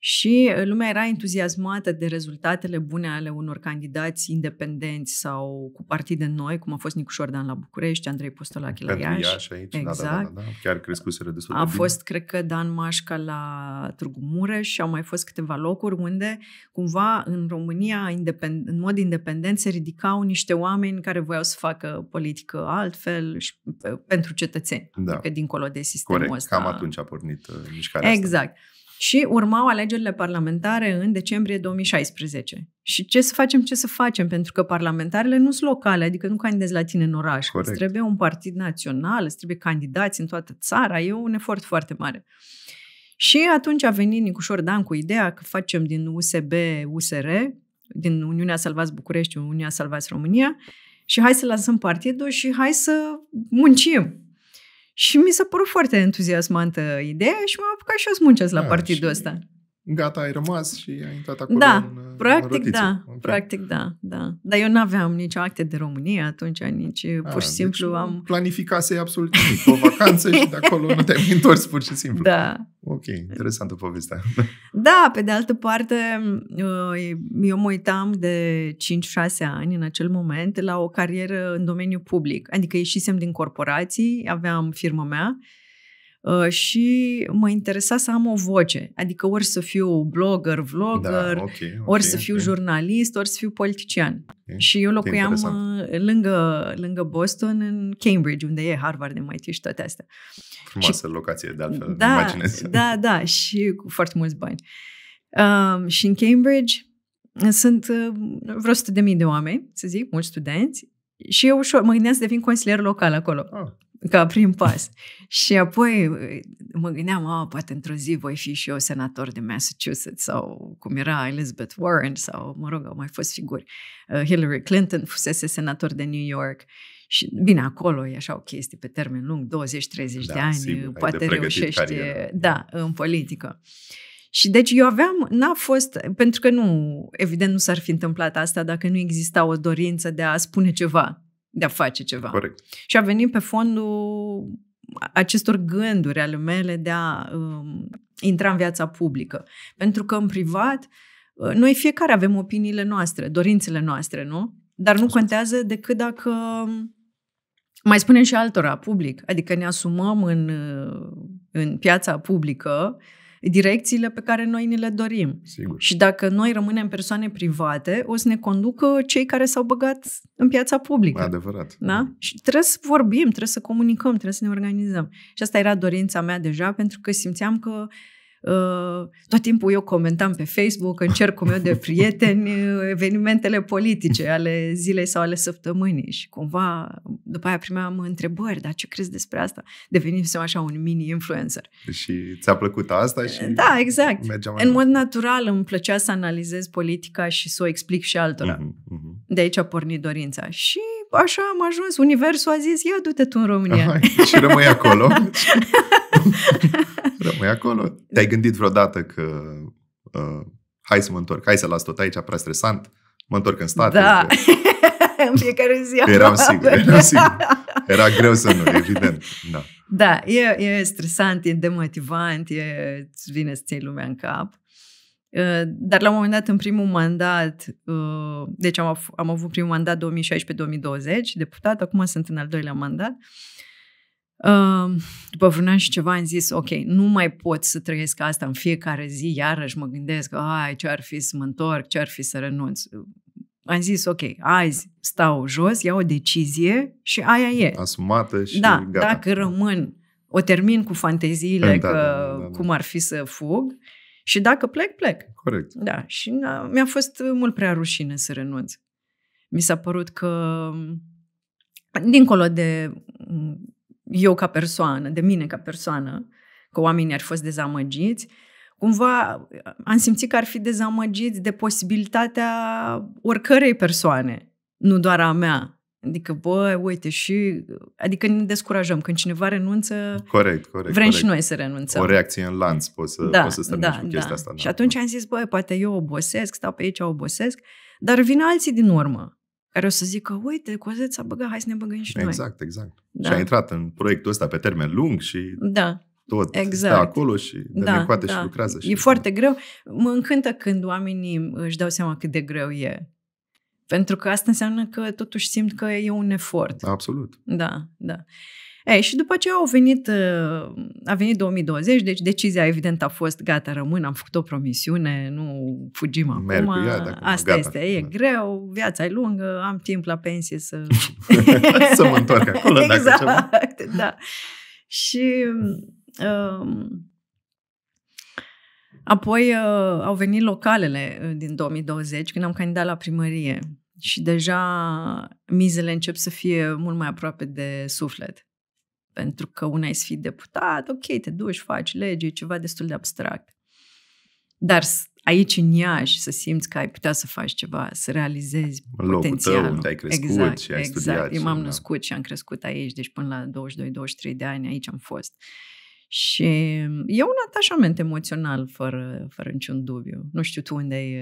și uh, lumea era entuziasmată de rezultatele bune ale unor candidați independenți sau cu partide noi, cum a fost Nicușor Dan la București, Andrei Postolache la Iași. Iași aici, exact. da, da, da, exact. da, da. chiar crescuseră destul A bine. fost, cred că, Dan Mașca la Târgu Mureș și au mai fost câteva locuri unde, cumva, în România, independ- în mod independent, se ridicau niște oameni care voiau să facă politică altfel și pentru cetățeni, da. adică dincolo de sistemul Corect, ăsta. cam atunci a pornit uh, mișcarea exact. asta. Exact. Și urmau alegerile parlamentare în decembrie 2016. Și ce să facem, ce să facem, pentru că parlamentarele nu sunt locale, adică nu candidezi la tine în oraș. Corect. Îți trebuie un partid național, îți trebuie candidați în toată țara, e un efort foarte mare. Și atunci a venit Nicușor Dan cu ideea că facem din USB USR, din Uniunea Salvați București, Uniunea Salvați România, și hai să lansăm partidul și hai să muncim. Și mi s-a părut foarte entuziasmantă ideea și m-am apucat și eu să muncesc da, la ah, partidul ăsta gata, ai rămas și ai intrat acolo Da, în, practic da, în da, okay. practic da, da. Dar eu n-aveam nicio acte de România atunci, nici A, ah, pur și deci simplu am... planificase absolut nimic, o vacanță și de acolo nu te-ai întors pur și simplu. Da. Ok, interesantă povestea. da, pe de altă parte, uh, eu mă uitam de 5-6 ani în acel moment la o carieră în domeniul public, adică ieșisem din corporații, aveam firma mea, Uh, și mă interesa să am o voce, adică ori să fiu blogger, vlogger, da, okay, okay, ori să fiu okay. jurnalist, ori să fiu politician. Okay. Și eu locuiam uh, lângă, lângă Boston, în Cambridge, unde e Harvard, MIT și toate astea. Frumoasă și, locație, de altfel, da, imaginez. Da, da, și cu foarte mulți bani. Um, și în Cambridge uh, sunt vreo 100.000 de mii de oameni, să zic, mulți studenți, și eu ușor mă gândeam să devin consilier local acolo. Ah ca prim pas. și apoi uh, mă gândeam, oh poate într-o zi voi fi și eu senator de Massachusetts sau cum era Elizabeth Warren sau, mă rog, au mai fost figuri. Uh, Hillary Clinton fusese senator de New York și bine, acolo e așa o chestie pe termen lung, 20-30 da, de ani, sigur, poate de reușește da, în politică. Și deci eu aveam, n-a fost, pentru că nu, evident nu s-ar fi întâmplat asta dacă nu exista o dorință de a spune ceva de a face ceva. Corect. Și a venit pe fondul acestor gânduri ale mele de a um, intra în viața publică. Pentru că în privat, uh, noi fiecare avem opiniile noastre, dorințele noastre, nu? Dar nu contează decât dacă um, mai spunem și altora public, adică ne asumăm în, uh, în piața publică uh, direcțiile pe care noi ni le dorim. Sigur. Și dacă noi rămânem persoane private, o să ne conducă cei care s-au băgat în piața publică. Adevărat. Da? da? Și trebuie să vorbim, trebuie să comunicăm, trebuie să ne organizăm. Și asta era dorința mea deja, pentru că simțeam că uh, Uh, tot timpul eu comentam pe Facebook, în cercul meu de prieteni, uh, evenimentele politice ale zilei sau ale săptămânii și cumva după aia primeam întrebări, dar ce crezi despre asta? Devenisem așa un mini-influencer. Și ți-a plăcut asta? Și da, exact. În mod natural îmi plăcea să analizez politica și să o explic și altora. Uh-huh, uh-huh. De aici a pornit dorința. Și așa am ajuns. Universul a zis, ia du-te tu în România. Aha, și rămâi acolo. Rămâi acolo. Te-ai gândit vreodată că uh, hai să mă întorc, hai să las tot aici, prea stresant, mă întorc în state. Da. în fiecare zi. Eram sigur, eram sigur. Era greu să nu, evident. Da, da e, e stresant, e demotivant, e, îți vine să ții lumea în cap. Uh, dar la un moment dat, în primul mandat, uh, deci am, am avut primul mandat 2016-2020, deputat, acum sunt în al doilea mandat, uh, după vreun an și ceva am zis, ok, nu mai pot să trăiesc asta în fiecare zi, iarăși mă gândesc, ai, ce ar fi să mă întorc, ce ar fi să renunț. Am zis, ok, azi stau jos, iau o decizie și aia e. Asumată și da, gata. dacă rămân, o termin cu fanteziile păi da, că, da, da, da, da. cum ar fi să fug și dacă plec, plec. Corect. Da, și mi-a fost mult prea rușine să renunț. Mi s-a părut că, dincolo de eu ca persoană, de mine ca persoană, că oamenii ar fi fost dezamăgiți, cumva uh, am simțit că ar fi dezamăgiți de posibilitatea oricărei persoane, nu doar a mea. Adică, bă, uite, și... Adică ne descurajăm. Când cineva renunță, corect, corect, vrem corect. și noi să renunțăm. O reacție în lanț, poți să, da, poți să da, cu chestia da. asta. da, Și atunci am zis, bă, poate eu obosesc, stau pe aici, obosesc, dar vin alții din urmă care o să zică, uite, cozeta s-a hai să ne băgăm și exact, noi. Exact, exact. Da. Și a intrat în proiectul ăsta pe termen lung și da. tot exact. stă acolo și de da, da. și lucrează. Și e foarte da. greu. Mă încântă când oamenii își dau seama cât de greu e. Pentru că asta înseamnă că totuși simt că e un efort. Absolut. Da, da. E, și după ce au venit, uh, a venit 2020, deci decizia evident a fost gata, rămân, am făcut o promisiune, nu fugim Merg acum. Ea, dacă Asta gata. este, e da. greu, viața e lungă, am timp la pensie să... să mă întorc acolo exact, dacă ceva. da. Și... Um, Apoi uh, au venit localele uh, din 2020, când am candidat la primărie și deja mizele încep să fie mult mai aproape de suflet. Pentru că una e să fii deputat, ok, te duci, faci lege, e ceva destul de abstract. Dar aici în Iași să simți că ai putea să faci ceva, să realizezi în locul potențialul. tău unde ai crescut exact, și ai exact. studiat. Eu m-am da. născut și am crescut aici, deci până la 22-23 de ani aici am fost. Și e un atașament emoțional, fără, fără niciun dubiu. Nu știu tu unde ai...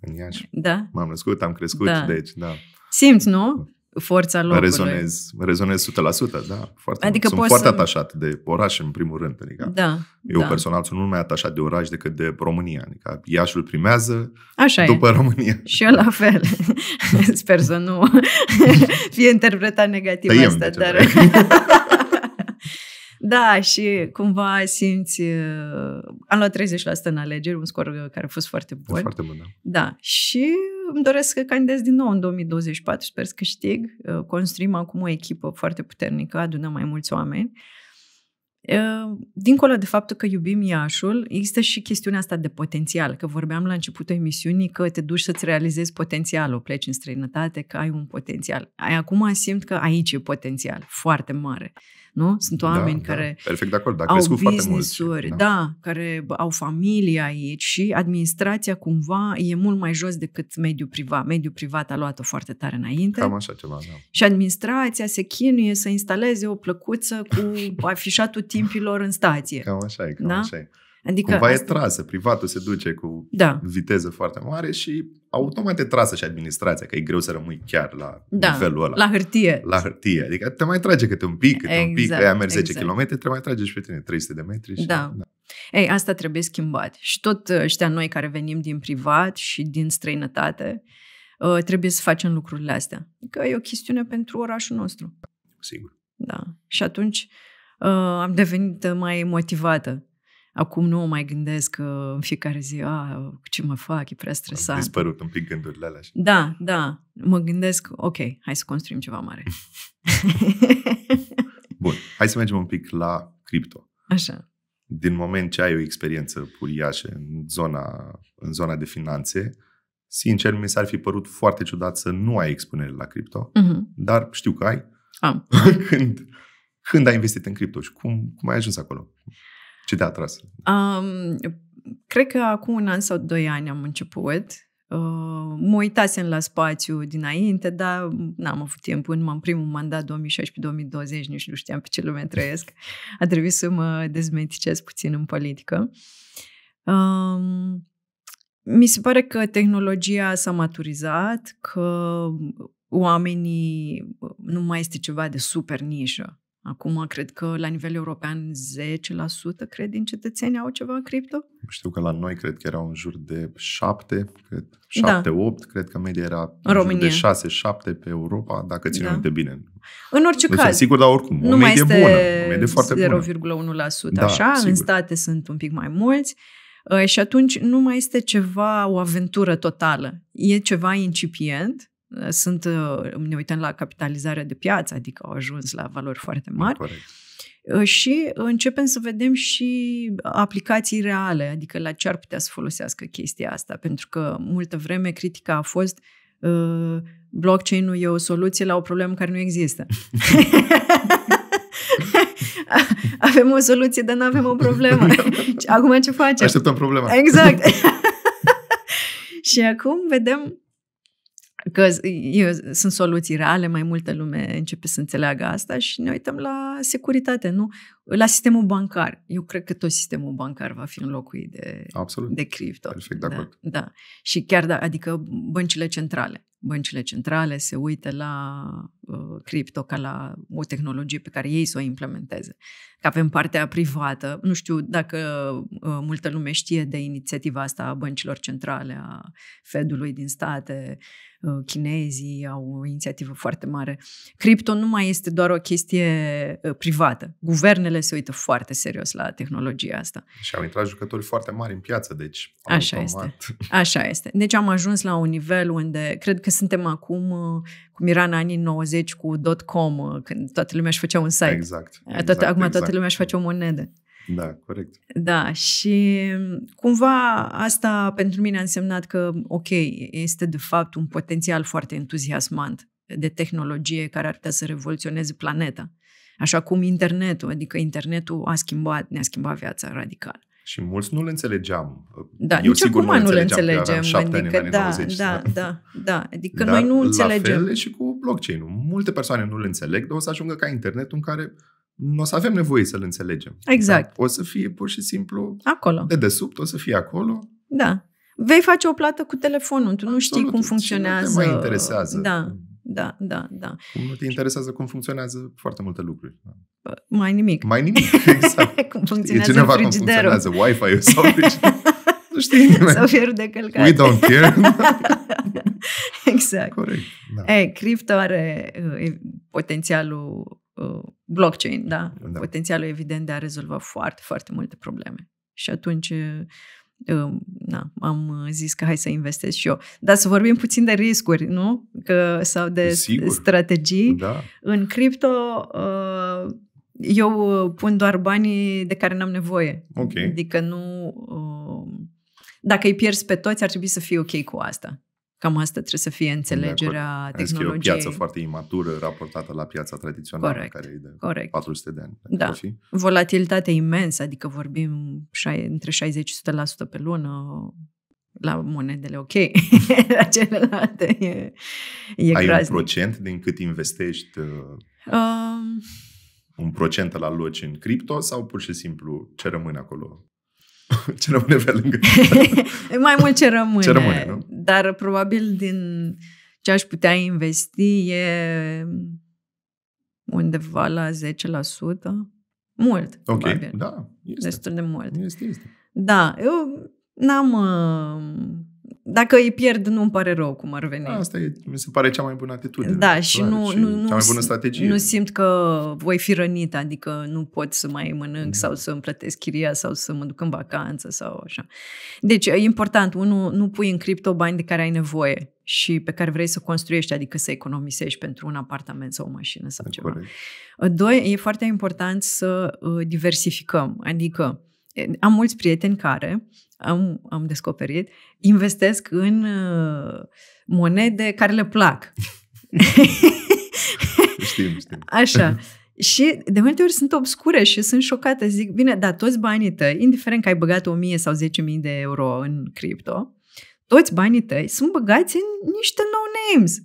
În Iași. Da? M-am născut, am crescut, da. deci, da. Simți, nu? Da forța locului. Rezonez, rezonez 100%, da. Foarte, adică sunt foarte să... atașat de oraș, în primul rând. Adică da, eu da. personal sunt mult mai atașat de oraș decât de România. Adică Iașul primează Așa după e. România. Și eu la fel. Sper să nu fie interpretat negativ Tăiem asta, dar... Da, și cumva simți... Uh, am luat 30% în alegeri, un scor uh, care a fost foarte bun. Foarte bun, da. Da, și îmi doresc să candidez din nou în 2024, sper să câștig. Uh, construim acum o echipă foarte puternică, adunăm mai mulți oameni. Dincolo de faptul că iubim Iașul, există și chestiunea asta de potențial, că vorbeam la începutul emisiunii că te duci să-ți realizezi potențialul, pleci în străinătate, că ai un potențial. Acum simt că aici e potențial foarte mare nu? Sunt da, oameni da, care da. Perfect de acord, da, au business-uri, da. da, care au familie aici și administrația cumva e mult mai jos decât mediul privat. Mediul privat a luat-o foarte tare înainte. Cam așa ceva, da. Și administrația se chinuie să instaleze o plăcuță cu afișatul timpilor în stație. Cam așa e, cam da? așa e. Adică Cumva asta... e trasă, privatul se duce cu da. viteză foarte mare și automat e trasă și administrația, că e greu să rămâi chiar la da, nivelul ăla. La hârtie. La hârtie, adică te mai trage câte un pic, câte exact, un pic, că ai mers exact. 10 exact. km, te mai trage și pe tine 300 de metri. Și, da. da. Ei, asta trebuie schimbat. Și tot uh, ăștia noi care venim din privat și din străinătate, uh, trebuie să facem lucrurile astea. Că adică e o chestiune pentru orașul nostru. Sigur. Da. Și atunci uh, am devenit mai motivată Acum nu mai gândesc că uh, în fiecare zi, a, ce mă fac, e prea stresat. Am dispărut un pic gândurile alea. Da, da. Mă gândesc, ok, hai să construim ceva mare. Bun, hai să mergem un pic la cripto. Așa. Din moment ce ai o experiență uriașă în zona, în zona de finanțe, sincer, mi s-ar fi părut foarte ciudat să nu ai expunere la cripto, uh-huh. dar știu că ai. Am. când, când ai investit în cripto și cum, cum ai ajuns acolo? Ce te-a atras? Um, cred că acum un an sau doi ani am început. Uh, mă uitasem la spațiu dinainte, dar n-am avut timp. În, am primul mandat 2016-2020 nici nu știam pe ce lume trăiesc. A trebuit să mă dezmeticez puțin în politică. Um, mi se pare că tehnologia s-a maturizat, că oamenii uh, nu mai este ceva de super nișă. Acum, cred că la nivel european 10% cred din cetățenii au ceva în cripto. Știu că la noi cred că erau în jur de 7, cred, 7 da. cred că media era în, România. jur de 6-7 pe Europa, dacă ține da. de bine. În orice deci, caz. sigur, dar oricum, o nu medie bună, medie foarte 0, bună. 0,1%, da, așa, sigur. în state sunt un pic mai mulți. Ă, și atunci nu mai este ceva, o aventură totală. E ceva incipient sunt, uh, ne uităm la capitalizarea de piață, adică au ajuns la valori foarte mari. Uh, și începem să vedem și aplicații reale, adică la ce ar putea să folosească chestia asta, pentru că multă vreme critica a fost uh, blockchain-ul e o soluție la o problemă care nu există. avem o soluție, dar nu avem o problemă. Acum ce facem? Așteptăm problema. Exact. și acum vedem că eu, sunt soluții reale, mai multă lume începe să înțeleagă asta și ne uităm la securitate, nu? La sistemul bancar. Eu cred că tot sistemul bancar va fi înlocuit de, Absolut. de cripto. Perfect, de da, acord. Da. Și chiar, da, adică băncile centrale. Băncile centrale se uită la uh, cripto ca la o tehnologie pe care ei să o implementeze că avem partea privată. Nu știu dacă uh, multă lume știe de inițiativa asta a băncilor centrale, a Fedului din state, uh, chinezii au o inițiativă foarte mare. Cripto nu mai este doar o chestie uh, privată. Guvernele se uită foarte serios la tehnologia asta. Și au intrat jucători foarte mari în piață, deci Așa automat. este. Așa este. Deci am ajuns la un nivel unde cred că suntem acum cum era în anii 90 cu .com, uh, când toată lumea își făcea un site. Exact. exact toată, acum exact. toată lumea își face o monedă. Da, corect. Da, și um, cumva asta pentru mine a însemnat că, ok, este de fapt un potențial foarte entuziasmant de tehnologie care ar putea să revoluționeze planeta. Așa cum internetul, adică internetul a schimbat, ne-a schimbat viața radical. Și mulți nu le înțelegeam. Da, Eu nici sigur acum nu, le înțelegem. Șapte adică, ani, da, 90, da, da, da. Adică Dar noi nu înțelegem. La fel și cu blockchain-ul. Multe persoane nu le înțeleg, dar o să ajungă ca internetul în care nu o să avem nevoie să-l înțelegem. Exact. Da? O să fie pur și simplu acolo. de desubt, o să fie acolo. Da. Vei face o plată cu telefonul, tu Absolut. nu știi cum funcționează. nu te mai interesează. Da da, da, da. Cum nu te interesează cum funcționează foarte multe lucruri. Mai nimic. Mai nimic, exact. cum funcționează e cineva cum funcționează Wi-Fi-ul sau deci, Nu știu. nimeni. Sau fierul de călcat. We don't care. exact. Corect. Da. E, cripto are uh, e, potențialul uh, blockchain, da? da? Potențialul evident de a rezolva foarte, foarte multe probleme. Și atunci uh, na, am uh, zis că hai să investesc și eu. Dar să vorbim puțin de riscuri, nu? Că, sau de Sigur. strategii. Da. În cripto, uh, eu uh, pun doar banii de care n-am nevoie. Okay. Adică nu... Dacă îi pierzi pe toți, ar trebui să fii ok cu asta. Cam asta trebuie să fie înțelegerea de tehnologiei. Este o piață foarte imatură raportată la piața tradițională, corect, care e de corect. 400 de ani. Da. Fi. Volatilitatea imensă, adică vorbim între 60 100% pe lună, la monedele ok, la celelalte e, e Ai graznic. un procent din cât investești uh, um, un procent la loci în cripto sau pur și simplu ce rămâne acolo? ce rămâne pe lângă. Mai mult ce rămâne. Ce rămâne nu? Dar probabil din ce aș putea investi e undeva la 10%. Mult, Ok, probabil. da. Este. Destul de mult. Este, este. Da, eu n-am... Uh, dacă îi pierd, nu-mi pare rău cum ar veni. Asta e, mi se pare cea mai bună atitudine. Da, și nu, și nu, nu, cea mai bună strategie. nu simt că voi fi rănit, adică nu pot să mai mănânc mm. sau să îmi plătesc chiria sau să mă duc în vacanță sau așa. Deci, e important, unul, nu pui în cripto bani de care ai nevoie și pe care vrei să construiești, adică să economisești pentru un apartament sau o mașină sau de da, ceva. Corect. Doi, e foarte important să uh, diversificăm, adică am mulți prieteni care am, am descoperit, investesc în uh, monede care le plac. știm, știm. Așa. Și de multe ori sunt obscure și sunt șocată. Zic, bine, dar toți banii tăi, indiferent că ai băgat 1000 sau 10.000 de euro în cripto, toți banii tăi sunt băgați în niște no-names.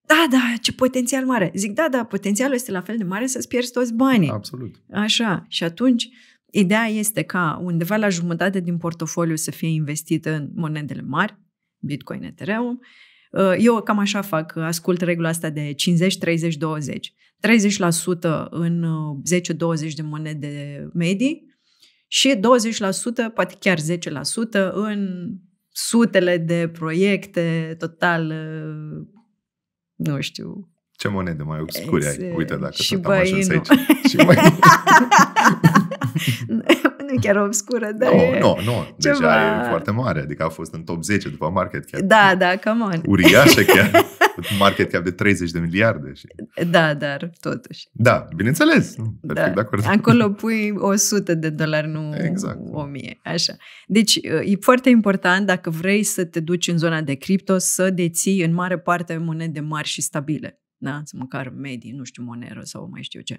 Da, da, ce potențial mare. Zic, da, da, potențialul este la fel de mare să-ți pierzi toți banii. Absolut. Așa. Și atunci, uh, Ideea este ca undeva la jumătate din portofoliu să fie investită în monedele mari, Bitcoin, Ethereum. Uh, eu cam așa fac, ascult regula asta de 50-30-20. 30% în 10-20 uh, de monede medii și 20%, poate chiar 10% în sutele de proiecte, total, uh, nu știu. Ce monede mai obscure ai? Uite, dacă și tot am ajuns aici. Și mai... nu chiar obscură, dar Nu, no, nu, no, no. Deja ceva... e foarte mare. Adică a fost în top 10 după market cap. Da, da, come on. Uriașă chiar. market cap de 30 de miliarde. Și... Da, dar totuși. Da, bineînțeles. Da. Perfect da. de acord. Acolo pui 100 de dolari, nu exact. 1000. Așa. Deci e foarte important dacă vrei să te duci în zona de cripto să deții în mare parte monede mari și stabile. Da? Să măcar medii, nu știu, Monero sau mai știu ce.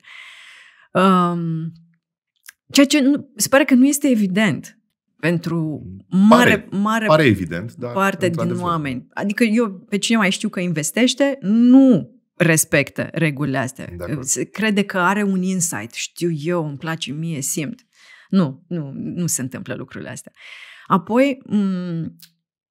Um, Ceea ce nu, se pare că nu este evident pentru mare, pare, mare pare evident, dar parte din adevăr. oameni. Adică eu pe cine mai știu că investește, nu respectă regulile astea. Se crede că are un insight, știu eu, îmi place mie, simt. Nu, nu, nu se întâmplă lucrurile astea. Apoi,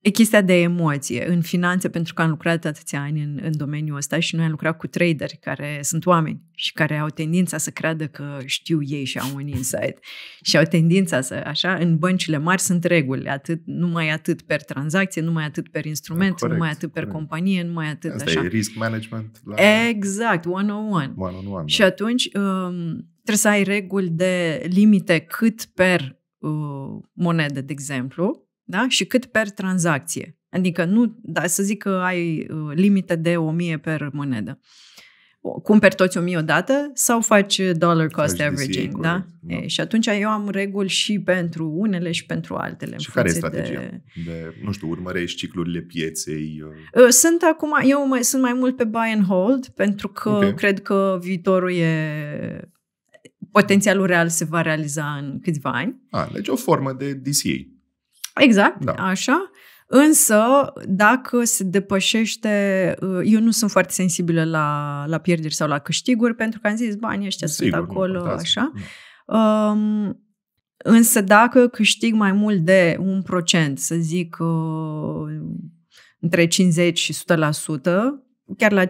E chestia de emoție în finanțe, pentru că am lucrat atâția ani în, în domeniul ăsta și noi am lucrat cu traderi care sunt oameni și care au tendința să creadă că știu ei și au un insight. Și au tendința să, așa, în băncile mari sunt reguli, atât, numai atât per tranzacție, numai atât per instrument, corect, numai atât per corect. companie, numai atât Asta așa. e risk management. La... Exact, one-on-one. one-on-one și da. atunci um, trebuie să ai reguli de limite cât per uh, monedă, de exemplu, da? și cât per tranzacție. Adică nu, da, să zic că ai uh, limite de 1000 per monedă. Cumperi toți 1000 odată sau faci dollar cost faci averaging, da? da? E, și atunci eu am reguli și pentru unele și pentru altele. Și care e strategia? De... de, nu știu, urmărești ciclurile pieței? Uh? Uh, sunt acum, eu mai, sunt mai mult pe buy and hold pentru că okay. cred că viitorul e potențialul real se va realiza în câțiva ani. A, ah, deci o formă de DCA. Exact, da. așa. Însă, dacă se depășește, uh, eu nu sunt foarte sensibilă la, la pierderi sau la câștiguri, pentru că am zis, banii ăștia Sigur, sunt acolo, nu, așa. Da. Um, însă, dacă câștig mai mult de un procent, să zic uh, între 50 și 100%, chiar la 50%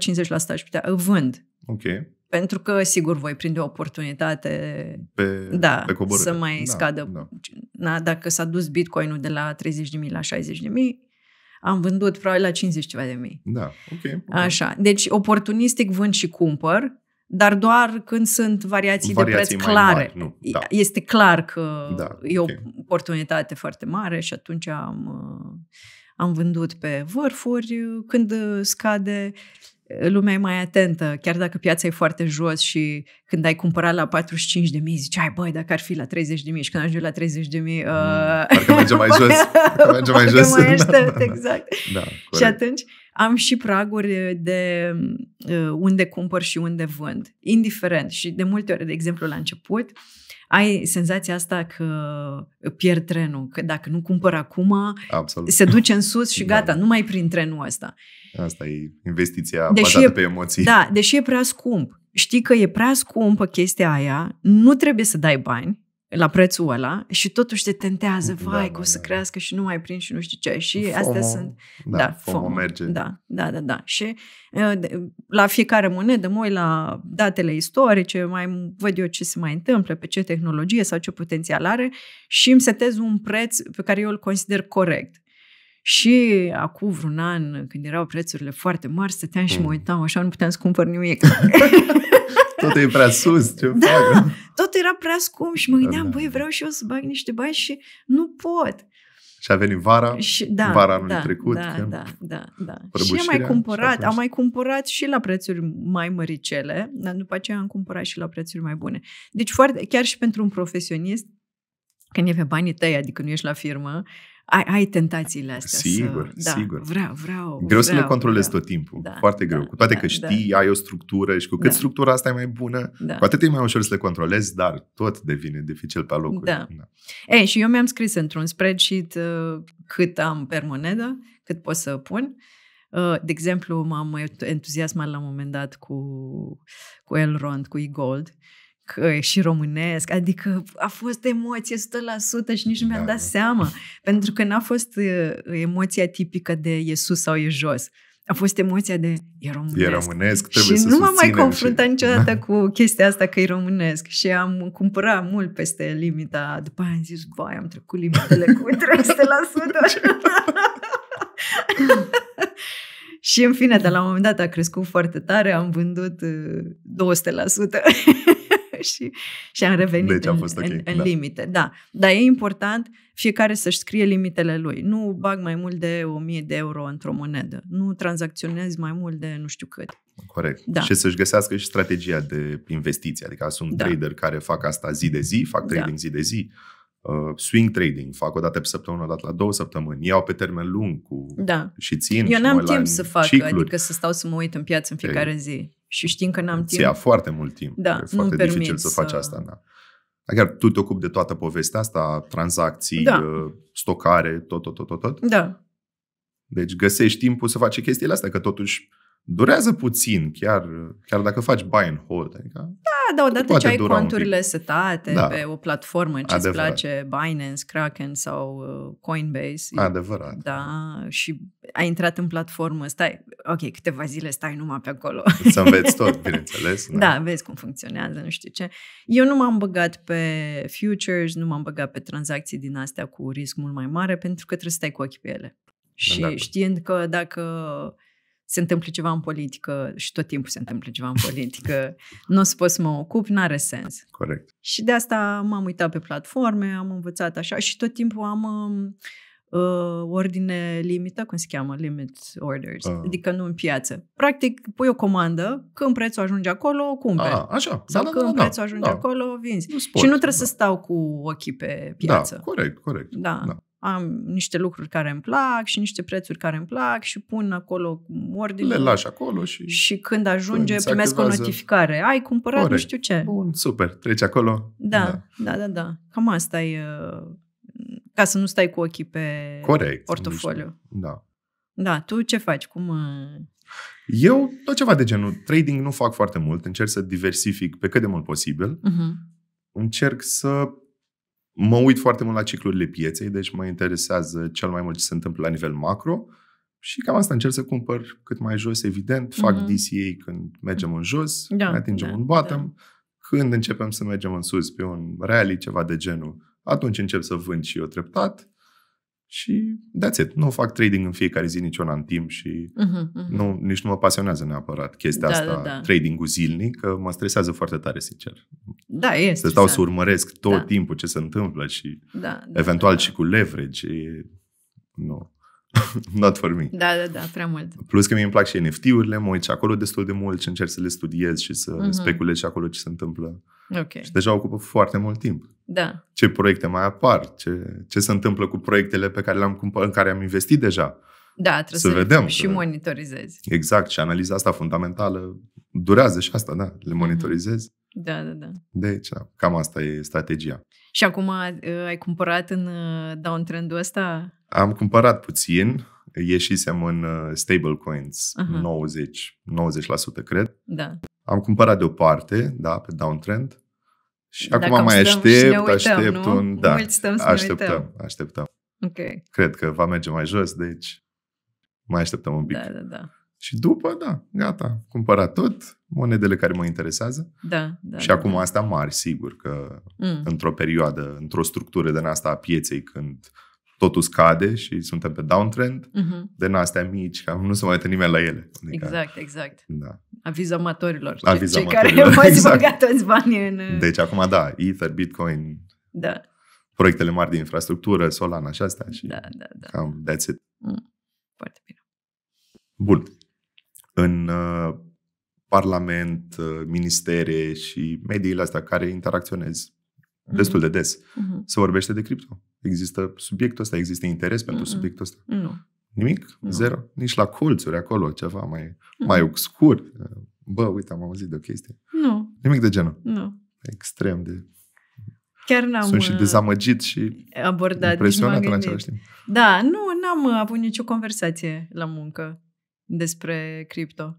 aș putea, uh, vând. Okay. Pentru că, sigur, voi prinde o oportunitate pe, da, pe coborâre. să mai da, scadă. Da. Na, dacă s-a dus bitcoinul de la 30.000 la 60.000, am vândut probabil la 50 ceva de mii. Da, ok. okay. Așa. Deci, oportunistic vând și cumpăr, dar doar când sunt variații, variații de preț clare. Mari, nu. Da. Este clar că da, e o oportunitate foarte mare și atunci am, am vândut pe vârfuri când scade lumea e mai atentă, chiar dacă piața e foarte jos și când ai cumpărat la 45 de mii, ziceai, ai băi, dacă ar fi la 30 de mii și când ajungi la 30 de mii... Mm, uh... Parcă mai jos. Parcă mai jos. mai da, aștept, da, da, exact. Da, și atunci am și praguri de uh, unde cumpăr și unde vând, indiferent. Și de multe ori, de exemplu, la început, ai senzația asta că pierd trenul, că dacă nu cumpăr acum, Absolut. se duce în sus și da. gata, da. nu mai prin trenul ăsta. Asta e investiția deși bazată e, pe emoții. Da, deși e prea scump. Știi că e prea scumpă chestia aia, nu trebuie să dai bani la prețul ăla și totuși te tentează, da, vai, da, că o da, să da, crească și nu mai prin și nu știu ce. Și FOMO, astea sunt... Da, da FOMO, FOMO merge. Da, da, da, da. Și la fiecare monedă mă uit la datele istorice, mai văd eu ce se mai întâmplă, pe ce tehnologie sau ce potențial are și îmi setez un preț pe care eu îl consider corect și acum vreun an, când erau prețurile foarte mari, stăteam și mă mm. uitam așa, nu puteam să cumpăr nimic. totul e prea sus, ce da, fac? tot era prea scump și mă gândeam, da, da. băi, da. vreau și eu să bag niște bani și nu pot. Și a venit vara, și, da, vara anului da, trecut. Da, da, da, da. Și am mai cumpărat, am mai cumpărat și la prețuri mai măricele, dar după aceea am cumpărat și la prețuri mai bune. Deci foarte, chiar și pentru un profesionist, când e pe banii tăi, adică nu ești la firmă, ai, ai tentațiile astea. Sigur, să, da, sigur. Vreau, vreau. Greu vreau, să le controlezi vreau. tot timpul. Da, foarte da, greu. cu toate da, că da. știi, da. ai o structură și cu cât da. structura asta e mai bună, da. cu atât e mai ușor să le controlezi, dar tot devine dificil pe locul. Da. da. Ei, și eu mi-am scris într-un spreadsheet uh, cât am per monedă, cât pot să pun. Uh, de exemplu, m-am entuziasmat la un moment dat cu, cu Elrond, cu gold că și românesc, adică a fost emoție 100% și nici nu mi-am da, dat da. seama, pentru că n-a fost uh, emoția tipică de e sus sau e jos. A fost emoția de e românesc. E românesc, trebuie și să nu m-am mai confruntat și... niciodată da. cu chestia asta că e românesc și am cumpărat mult peste limita. După aia am zis, băi, am trecut limitele cu 300%. Și în fine, de la un moment dat a crescut foarte tare, am vândut 200%. Uh, și, și am revenit deci a fost în, okay, în, în da. limite. Da. Dar e important fiecare să-și scrie limitele lui. Nu bag mai mult de 1000 de euro într-o monedă. Nu tranzacționezi mai mult de nu știu cât. Corect. Da. Și să-și găsească și strategia de investiție. Adică sunt da. trader care fac asta zi de zi, fac da. trading da. zi de zi, uh, swing trading, fac o dată pe săptămână, o dată la două săptămâni, iau pe termen lung cu da. și țin. Eu n-am timp să fac, adică cicluri. adică să stau să mă uit în piață în fiecare Ei. zi și știm că n-am timp. Ți ia foarte mult timp. Da, e foarte dificil să, să faci asta. Da. Chiar tu te ocupi de toată povestea asta, tranzacții, da. Uh, stocare, tot, tot, tot, tot, tot. Da. Deci găsești timpul să faci chestiile astea, că totuși durează puțin, chiar, chiar dacă faci buy and hold. Adică da, da, odată ce ai conturile setate da. pe o platformă ce îți place, Binance, Kraken sau uh, Coinbase. Adevărat. Da, și ai intrat în platformă, stai, ok, câteva zile stai numai pe acolo. Să înveți tot, bineînțeles. Da. da, vezi cum funcționează, nu știu ce. Eu nu m-am băgat pe futures, nu m-am băgat pe tranzacții din astea cu risc mult mai mare, pentru că trebuie să stai cu ochii pe ele. Și știind că dacă se întâmplă ceva în politică și tot timpul se întâmplă ceva în politică, nu o să pot să mă ocup, nu are sens. Corect. Și de asta m-am uitat pe platforme, am învățat așa și tot timpul am uh, uh ordine limită, cum se cheamă, limit orders, uh. adică nu în piață. Practic, pui o comandă, când prețul ajunge acolo, cumperi. Uh, așa. Da, Sau da, când da, da, prețul da, ajunge da. acolo, vinzi. Nu sport, și nu trebuie da. să stau cu ochii pe da, piață. Da, corect, corect. Da. da am niște lucruri care îmi plac și niște prețuri care îmi plac și pun acolo ordine. Le lași acolo și... Și când ajunge primesc o notificare. Ai cumpărat Corect. nu știu ce. Bun, super. Treci acolo. Da, da, da, da. da. Cam asta e... Ca să nu stai cu ochii pe Corect, portofoliu. Da. Da, tu ce faci? Cum... Uh, Eu tot ceva de genul. Trading nu fac foarte mult. Încerc să diversific pe cât de mult posibil. Uh-huh. Încerc să Mă uit foarte mult la ciclurile pieței, deci mă interesează cel mai mult ce se întâmplă la nivel macro și cam asta încerc să cumpăr cât mai jos, evident. Fac mm-hmm. DCA când mergem în jos, da, când atingem da, un bottom. Da. Când începem să mergem în sus, pe un rally, ceva de genul, atunci încep să vând și eu treptat și that's it. Nu fac trading în fiecare zi niciun an timp și uh-huh, uh-huh. Nu, nici nu mă pasionează neapărat chestia da, asta, da, da. trading-ul zilnic, că mă stresează foarte tare, sincer. Da, e Să stau să urmăresc tot da. timpul ce se întâmplă și da, da, da eventual da, da. și cu leverage. E... Nu. Not for me. Da, da, da, prea mult. Plus că mi îmi plac și NFT-urile, mă uit și acolo destul de mult și încerc să le studiez și să uh-huh. speculez și acolo ce se întâmplă. Okay. Și deja ocupă foarte mult timp. Da. Ce proiecte mai apar, ce, ce se întâmplă cu proiectele pe care le-am în care am investit deja. Da, trebuie să, să vedem. Și monitorizezi. Exact, și analiza asta fundamentală durează și asta, da, le mhm. monitorizezi. Da, da, da. Deci, da, cam asta e strategia. Și acum uh, ai cumpărat în uh, downtrend-ul ăsta? Am cumpărat puțin, ieșisem în uh, stablecoins, 90, 90% cred. Da am cumpărat deoparte, da, pe downtrend, și Dacă acum mai aștept, uităm, aștept nu? un... Da, stăm să așteptăm, uităm. așteptăm. Ok. Cred că va merge mai jos, deci mai așteptăm un pic. Da, da, da. Și după, da, gata, cumpărat tot, monedele care mă interesează. Da, da. Și da, acum da. asta mari, sigur, că mm. într-o perioadă, într-o structură de asta a pieței, când uh, totul scade și suntem pe downtrend, uh-huh. de astea mici, că nu se mai uită nimeni la ele. Adică, exact, exact. Da. Aviz amatorilor. Aviz cei amatorilor. care mai exact. băgat toți banii în... Uh, deci acum da, Ether, Bitcoin, da. proiectele mari de infrastructură, Solana și astea. Și da, da, da. Cam that's it. Mm. Foarte bine. Bun. În uh, parlament, uh, ministere și mediile astea care interacționez mhm. destul de des, uh-huh. se vorbește de cripto există subiectul ăsta, există interes pentru Mm-mm. subiectul ăsta? Nu. Nimic? Nu. Zero? Nici la colțuri acolo, ceva mai, mm mai obscur? Bă, uite, am auzit de o chestie. Nu. Nimic de genul? Nu. Extrem de... Chiar n-am... Sunt și uh, dezamăgit și abordat, impresionat în același timp. Da, nu, n-am uh, avut nicio conversație la muncă despre cripto.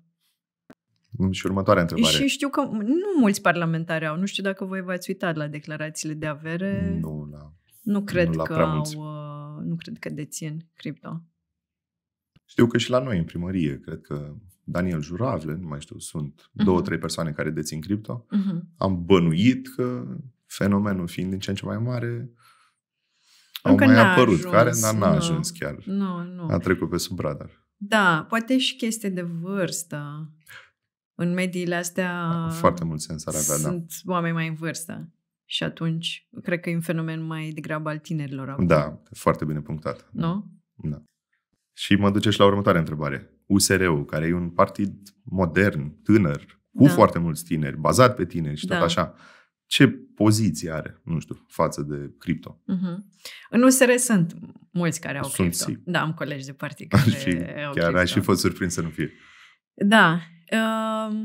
Mm, și următoarea întrebare. Și știu că nu mulți parlamentari au. Nu știu dacă voi v-ați uitat la declarațiile de avere. Nu, la nu cred la că prea mulți. au, uh, nu cred că dețin cripto. Știu că și la noi în primărie, cred că Daniel Juravle, nu mai știu, sunt uh-huh. două, trei persoane care dețin cripto. Uh-huh. Am bănuit că fenomenul fiind din ce în ce mai mare, au Încă mai apărut, ajuns, care dar n-a nu, ajuns chiar. Nu, nu. A trecut pe sub radar. Da, poate și chestie de vârstă. În mediile astea... Foarte mult sens ar avea, da. sunt da. oameni mai în vârstă. Și atunci, cred că e un fenomen mai degrabă al tinerilor. Acum. Da, foarte bine punctat. Nu? Da. Și mă duce și la următoarea întrebare. USR-ul, care e un partid modern, tânăr, cu da. foarte mulți tineri, bazat pe tineri și tot da. așa, ce poziție are, nu știu, față de cripto? Uh-huh. În USR sunt mulți care au sunt cripto. Si. Da, am colegi de partid care și au chiar cripto. ai și fost surprins să nu fie. Da. Uh,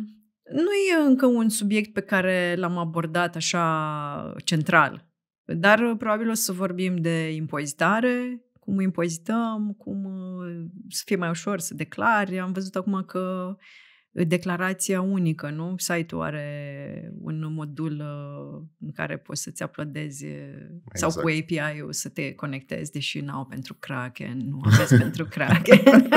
nu e încă un subiect pe care l-am abordat așa central, dar probabil o să vorbim de impozitare, cum impozităm, cum uh, să fie mai ușor să declari. Am văzut acum că declarația unică, nu? Site-ul are un modul uh, în care poți să-ți uploadezi exact. sau cu API-ul exact. să te conectezi, deși nu au pentru Kraken, nu aveți pentru Kraken.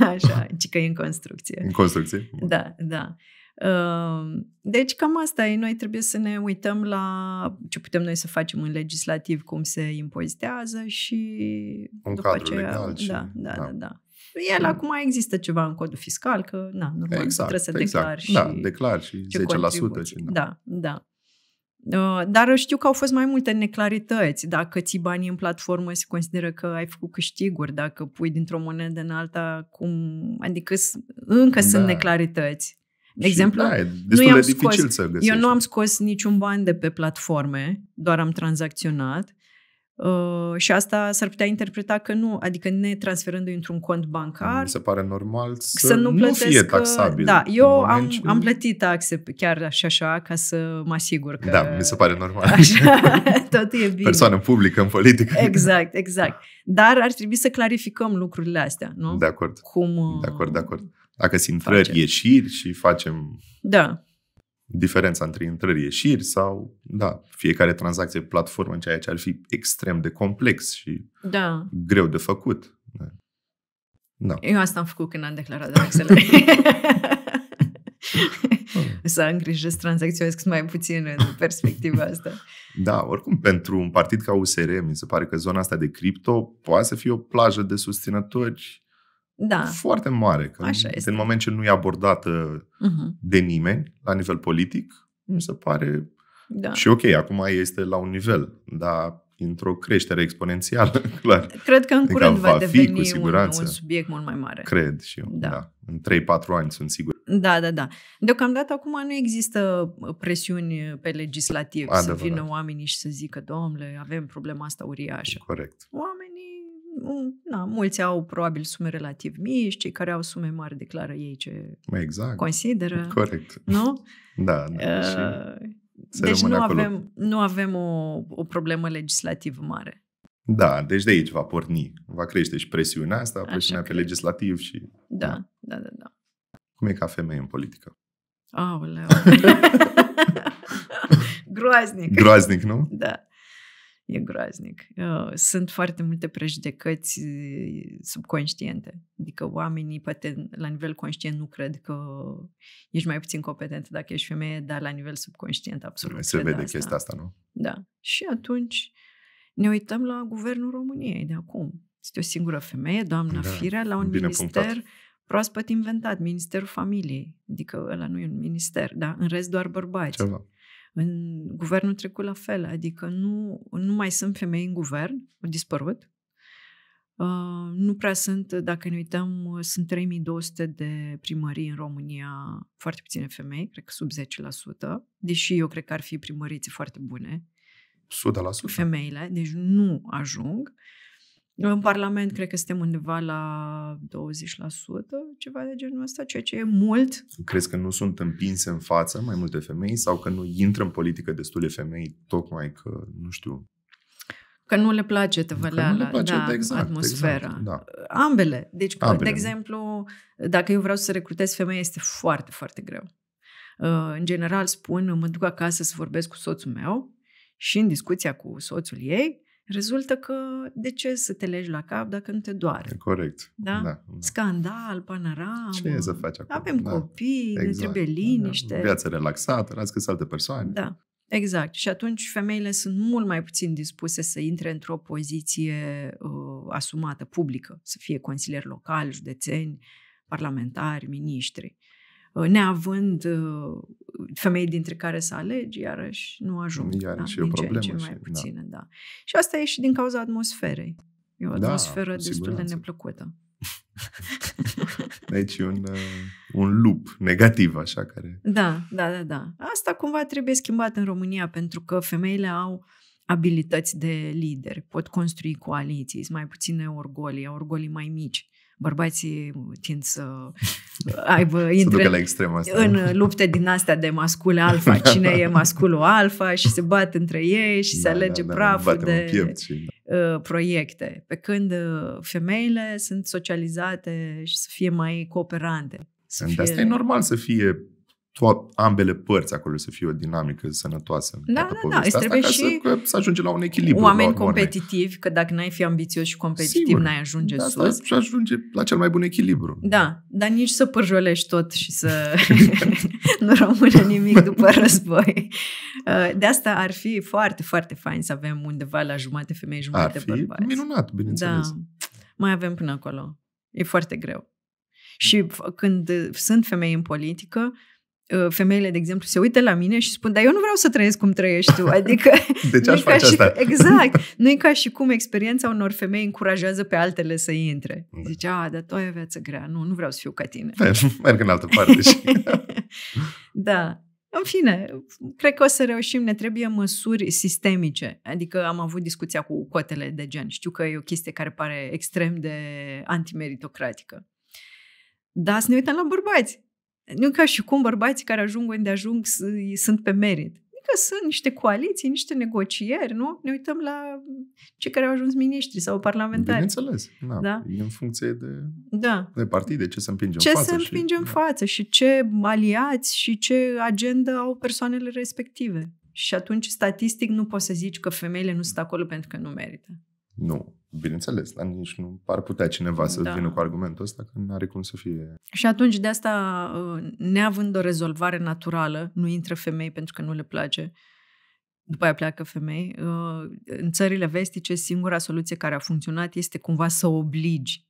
Așa, ci că e în construcție. În construcție? Da, da. Ehm, deci cam asta e. Noi trebuie să ne uităm la ce putem noi să facem în legislativ, cum se impozitează și... Un după cadru aceea, legal. Da, și, da, da, da. da. El acum există ceva în codul fiscal, că na, normal, exact, trebuie să exact. declari da, și Da, declar și 10%. Și, Da, da. Uh, dar știu că au fost mai multe neclarități. Dacă ții banii în platformă, se consideră că ai făcut câștiguri. Dacă pui dintr-o monedă în alta, cum... Adică încă da. sunt neclarități. De exemplu, da, e nu de am scos, să găsești. eu nu am scos niciun ban de pe platforme, doar am tranzacționat Uh, și asta s-ar putea interpreta că nu, adică ne transferându-i într-un cont bancar. Mi se pare normal să, să nu, nu fie uh, taxabil. Da, eu am, ce... am plătit taxe chiar și așa ca să mă asigur că... Da, mi se pare normal. Așa, tot e bine. Persoană publică în politică. Exact, exact. Dar ar trebui să clarificăm lucrurile astea, nu? De acord. Cum... De acord, de uh, acord. Dacă sunt intrări, ieșiri și facem... Da diferența între intrări ieșiri sau, da, fiecare tranzacție pe platformă în ceea ce ar fi extrem de complex și da. greu de făcut. Da. da. Eu asta am făcut când am declarat de Excel. să îngrijesc tranzacționez mai puțin în perspectiva asta. Da, oricum pentru un partid ca USR, mi se pare că zona asta de cripto poate să fie o plajă de susținători da. foarte mare. Că Așa este. În moment ce nu e abordată uh-huh. de nimeni la nivel politic, mi se pare... Da. Și ok, acum este la un nivel, dar într-o creștere exponențială, clar. Cred că în adică curând va, va deveni fi, cu siguranță. Un, un subiect mult mai mare. Cred și eu, da. da. În 3-4 ani sunt sigur. Da, da, da. Deocamdată acum nu există uh, presiuni pe legislativ Adevărat. să vină oamenii și să zică, domnule, avem problema asta uriașă. Corect. Oamenii Mm, na, mulți au probabil sume relativ mici, cei care au sume mari declară ei ce exact. consideră. Corect. Nu? Da. da uh, deci nu acolo. avem, nu avem o, o problemă legislativă mare. Da, deci de aici va porni. Va crește și presiunea asta, Așa presiunea că... pe legislativ și... Da, da, da, da. da. Cum e ca femeie în politică? Aoleu! Groaznic! Groaznic, nu? Da e groaznic. Uh, sunt foarte multe prejudecăți uh, subconștiente. Adică oamenii, poate la nivel conștient, nu cred că ești mai puțin competent dacă ești femeie, dar la nivel subconștient absolut. Se vede asta. chestia asta, nu? Da. Și atunci ne uităm la guvernul României de acum. Este o singură femeie, doamna da, Firea, la un Bine minister punctat. proaspăt inventat, Ministerul Familiei. Adică ăla nu e un minister, da? În rest doar bărbați. Ceva. În guvernul trecut la fel, adică nu, nu mai sunt femei în guvern, au dispărut. Uh, nu prea sunt, dacă ne uităm, sunt 3200 de primării în România, foarte puține femei, cred că sub 10%, deși eu cred că ar fi primărițe foarte bune. 100%. Femeile, deci nu ajung. Uh, în Parlament cred că suntem undeva la 20%, ceva de genul ăsta, ceea ce e mult. Crezi că nu sunt împinse în față mai multe femei sau că nu intră în politică destule femei, tocmai că, nu știu... Că nu le place tăvăleala, da, da, exact, exact atmosfera. Exact, da. Ambele. Deci, Ambele. de exemplu, dacă eu vreau să recrutez femei, este foarte, foarte greu. Uh, în general spun, mă duc acasă să vorbesc cu soțul meu și în discuția cu soțul ei, Rezultă că de ce să te legi la cap dacă nu te doare? Corect. Da? da, da. Scandal, panorama. Ce e să faci acum? Avem da. copii, exact. ne trebuie da, da, da. liniște. Viața relaxată, las că alte persoane. Da, exact. Și atunci femeile sunt mult mai puțin dispuse să intre într-o poziție uh, asumată, publică, să fie consilieri locali, județeni, parlamentari, miniștri. Uh, neavând uh, femei dintre care să alegi, iarăși nu ajung. Mm, iarăși da, e o problemă. Ce, ce mai și, puține, da. da. Și asta e și din cauza atmosferei. E o da, atmosferă da, destul de neplăcută. Aici un, uh, un lup, negativ, așa, care... Da, da, da, da. Asta cumva trebuie schimbat în România, pentru că femeile au abilități de lideri, pot construi coaliții, sunt mai puține orgolii, au orgolii mai mici bărbații tind să aibă intre la extrem asta. în lupte din astea de mascule alfa, da, cine da. e masculul alfa și se bat între ei și da, se alege da, praful da, da de și... Ă, proiecte. Pe când ă, femeile sunt socializate și să fie mai cooperante. Să fie... asta e normal să fie to- ambele părți acolo să fie o dinamică sănătoasă. Da, da, da. Asta, trebuie și să, să, să ajungem la un echilibru. Oameni competitivi, că dacă n-ai fi ambițios și competitiv, Sigur, n-ai ajunge da, sus. Și ajunge la cel mai bun echilibru. Da, dar nici să pârjolești tot și să nu rămâne nimic după război. Uh, de asta ar fi foarte, foarte fain să avem undeva la jumate femei, jumate bărbați. Ar fi minunat, bineînțeles. Da. Mai avem până acolo. E foarte greu. Mm. Și când sunt femei în politică, uh, Uh, femeile, de exemplu, se uită la mine și spun, dar eu nu vreau să trăiesc cum trăiești tu. Adică, de ce aș face și, Exact. Nu e ca și cum experiența unor femei încurajează pe altele să intre. Da. Zice, a, dar tu ai o viață grea, nu, nu vreau să fiu ca tine. Merg în altă parte. Și... da. În fine, cred că o să reușim, ne trebuie măsuri sistemice. Adică am avut discuția cu cotele de gen. Știu că e o chestie care pare extrem de antimeritocratică. Dar să ne uităm la bărbați. Nu ca și cum bărbații care ajung unde ajung sunt pe merit. Adică sunt niște coaliții, niște negocieri, nu? Ne uităm la cei care au ajuns miniștri sau parlamentari. Bineînțeles, da. da? E în funcție de, da. de partide, ce se împinge ce în față. Ce se împinge și, în da. față și ce aliați și ce agenda au persoanele respective. Și atunci, statistic, nu poți să zici că femeile nu sunt acolo pentru că nu merită. Nu. Bineînțeles, dar nici nu ar putea cineva să da. vină cu argumentul ăsta că nu are cum să fie. Și atunci de asta, uh, neavând o rezolvare naturală, nu intră femei pentru că nu le place, după aia pleacă femei, uh, în țările vestice singura soluție care a funcționat este cumva să obligi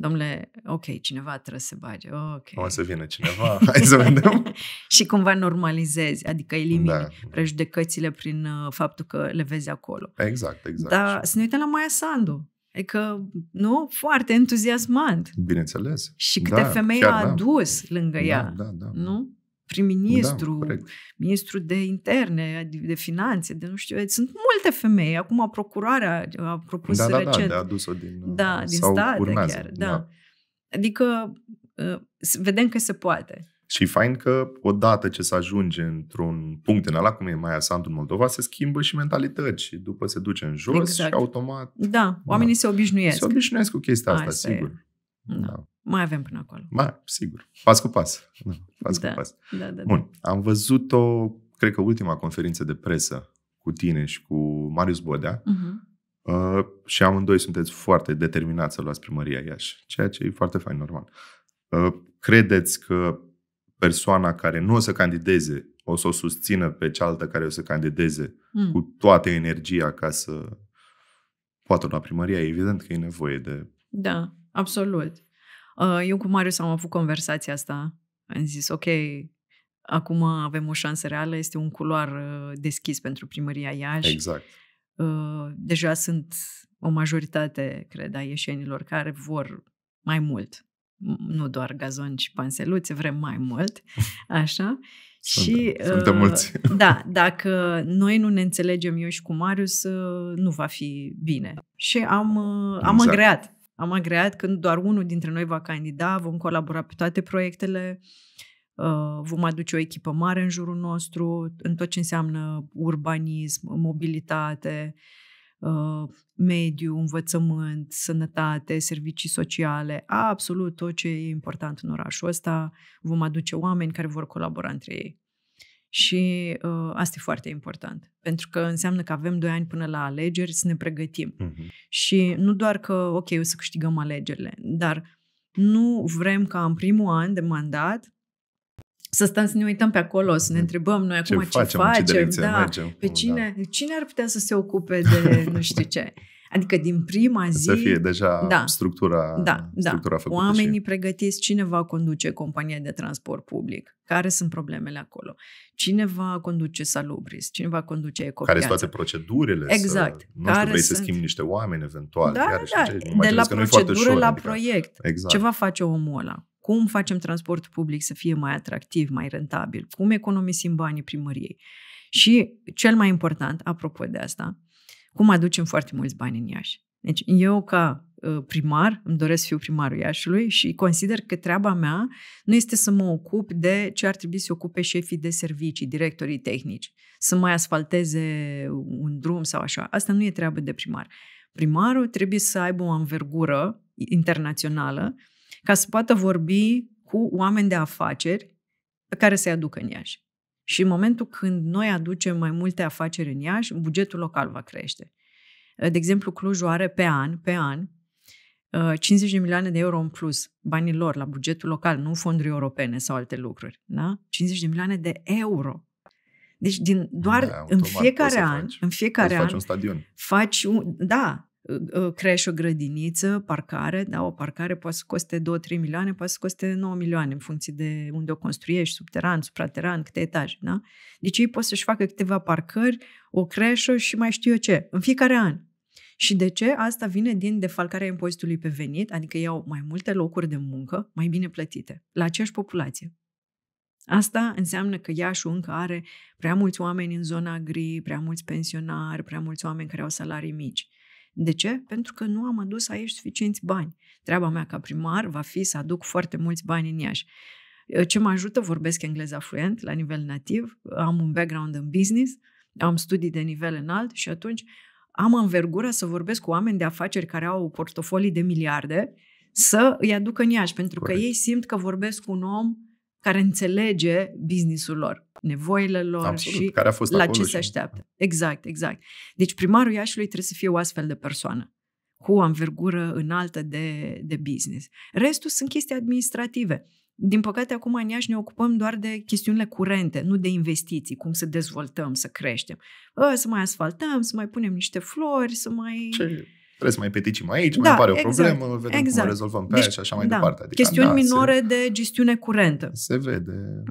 domnule, ok, cineva trebuie să se bage, ok. O să vină cineva, hai să vedem. și cumva normalizezi, adică elimini da. prejudecățile prin uh, faptul că le vezi acolo. Exact, exact. Dar să ne uităm la Maia Sandu. e că adică, nu? Foarte entuziasmant. Bineînțeles. Și câte da, femei a da. adus da. lângă da, ea. Da, da, da. Nu? prim-ministru, da, ministru de interne, de, de finanțe, de nu știu, sunt multe femei. Acum procurarea a propus da, da, da recent. Da, da, a adus-o din, uh, da, din sau state urmează, chiar. Da. da. Adică uh, vedem că se poate. Și fain că odată ce se ajunge într-un punct în ala, cum e mai asant în Moldova, se schimbă și mentalități și după se duce în jos exact. și automat... Da, da. oamenii da. se obișnuiesc. Se obișnuiesc cu chestia asta, asta sigur. E. Da. da. Mai avem până acolo. Mai, sigur. Pas cu pas. Da, pas da, cu pas. Da, da, da, Bun. Am văzut-o, cred că ultima conferință de presă cu tine și cu Marius Bodea. Uh-huh. Uh, și amândoi sunteți foarte determinați să luați primăria Iași, ceea ce e foarte fain, normal. Uh, credeți că persoana care nu o să candideze o să o susțină pe cealaltă care o să candideze mm. cu toată energia ca să poată lua primăria? Evident că e nevoie de... Da, absolut. Uh, eu cu Marius am avut conversația asta. Am zis, ok, acum avem o șansă reală, este un culoar uh, deschis pentru primăria Iași. Exact. Uh, deja sunt o majoritate, cred, a ieșenilor care vor mai mult. Nu doar gazon și panseluțe, vrem mai mult, așa. Suntem, și, suntem uh, mulți. Da, dacă noi nu ne înțelegem eu și cu Marius, nu va fi bine. Și am, exact. am îngreat am agreat când doar unul dintre noi va candida, vom colabora pe toate proiectele, uh, vom aduce o echipă mare în jurul nostru, în tot ce înseamnă urbanism, mobilitate, uh, mediu, învățământ, sănătate, servicii sociale, absolut tot ce e important în orașul ăsta. Vom aduce oameni care vor colabora între ei. Și uh, asta e foarte important, pentru că înseamnă că avem doi ani până la alegeri să ne pregătim. Uh-huh. Și nu doar că, ok, o să câștigăm alegerile, dar nu vrem ca în primul an de mandat să stăm să ne uităm pe acolo, să ne mm. întrebăm noi acum ce, ce facem, facem ce da, mergem, pe păi da. cine, da. cine ar putea să se ocupe de nu știu ce. Adică din prima zi... Să fie deja da, structura, da, da. structura da. făcută. Oamenii și... pregătiți, cine va conduce compania de transport public? Care sunt problemele acolo? Cine va conduce Salubris? Cine va conduce Ecopiața? Care sunt toate procedurile? Exact. Să, nu știu, vrei sunt... să schimbi niște oameni eventual. Da, da, ce, da. de la procedură la adică... proiect. Exact. Ce va face omul ăla? Cum facem transportul public să fie mai atractiv, mai rentabil? Cum economisim banii primăriei? Și cel mai important, apropo de asta, cum aducem foarte mulți bani în Iași. Deci eu ca ă, primar, îmi doresc să fiu primarul Iașului și consider că treaba mea nu este să mă ocup de ce ar trebui să ocupe șefii de servicii, directorii tehnici, să mai asfalteze un drum sau așa. Asta nu e treabă de primar. Primarul trebuie să aibă o învergură internațională ca să poată vorbi cu oameni de afaceri pe care să-i aducă în Iași. Și în momentul când noi aducem mai multe afaceri în Iași, bugetul local va crește. Uh, de exemplu, Clujul are pe an, pe an, 50 uh, de milioane de euro în plus, banii lor la bugetul local, nu fonduri europene sau alte lucruri. Da? 50 de milioane de euro. Deci din doar da, în fiecare an, faci. în fiecare an faci un stadion. Faci un, da, Uh, uh, creșă, grădiniță, parcare, da, o parcare poate să coste 2-3 milioane, poate să coste 9 milioane în funcție de unde o construiești, subteran, suprateran, câte etaje, da? Deci ei pot să-și facă câteva parcări, o creșă și mai știu eu ce, în fiecare an. Și de ce? Asta vine din defalcarea impozitului pe venit, adică iau mai multe locuri de muncă, mai bine plătite, la aceeași populație. Asta înseamnă că Iașul încă are prea mulți oameni în zona gri, prea mulți pensionari, prea mulți oameni care au salarii mici. De ce? Pentru că nu am adus aici suficienți bani. Treaba mea ca primar va fi să aduc foarte mulți bani în Iași. Ă, ce mă ajută? Vorbesc engleza fluent, la nivel nativ, am un background în business, am studii de nivel înalt și atunci am învergura să vorbesc cu oameni de afaceri care au portofolii de miliarde să îi aducă în Iași, pentru Corect. că ei simt că vorbesc cu un om uh, care înțelege businessul lor, nevoile lor Absolut, și care a fost la ce și... se așteaptă. Exact, exact. Deci primarul Iașiului trebuie să fie o astfel de persoană cu o învergură înaltă de, de business. Restul sunt chestii administrative. Din păcate, acum în Iași ne ocupăm doar de chestiunile curente, nu de investiții, cum să dezvoltăm, să creștem. Ă, să mai asfaltăm, să mai punem niște flori, să mai... Ce Trebuie să mai peticim aici, da, mai apare o exact, problemă, vedem exact. cum o exact. rezolvăm pe deci, aia și așa mai da. departe. Adică, Chestiuni da, minore se, de gestiune curentă. Se vede.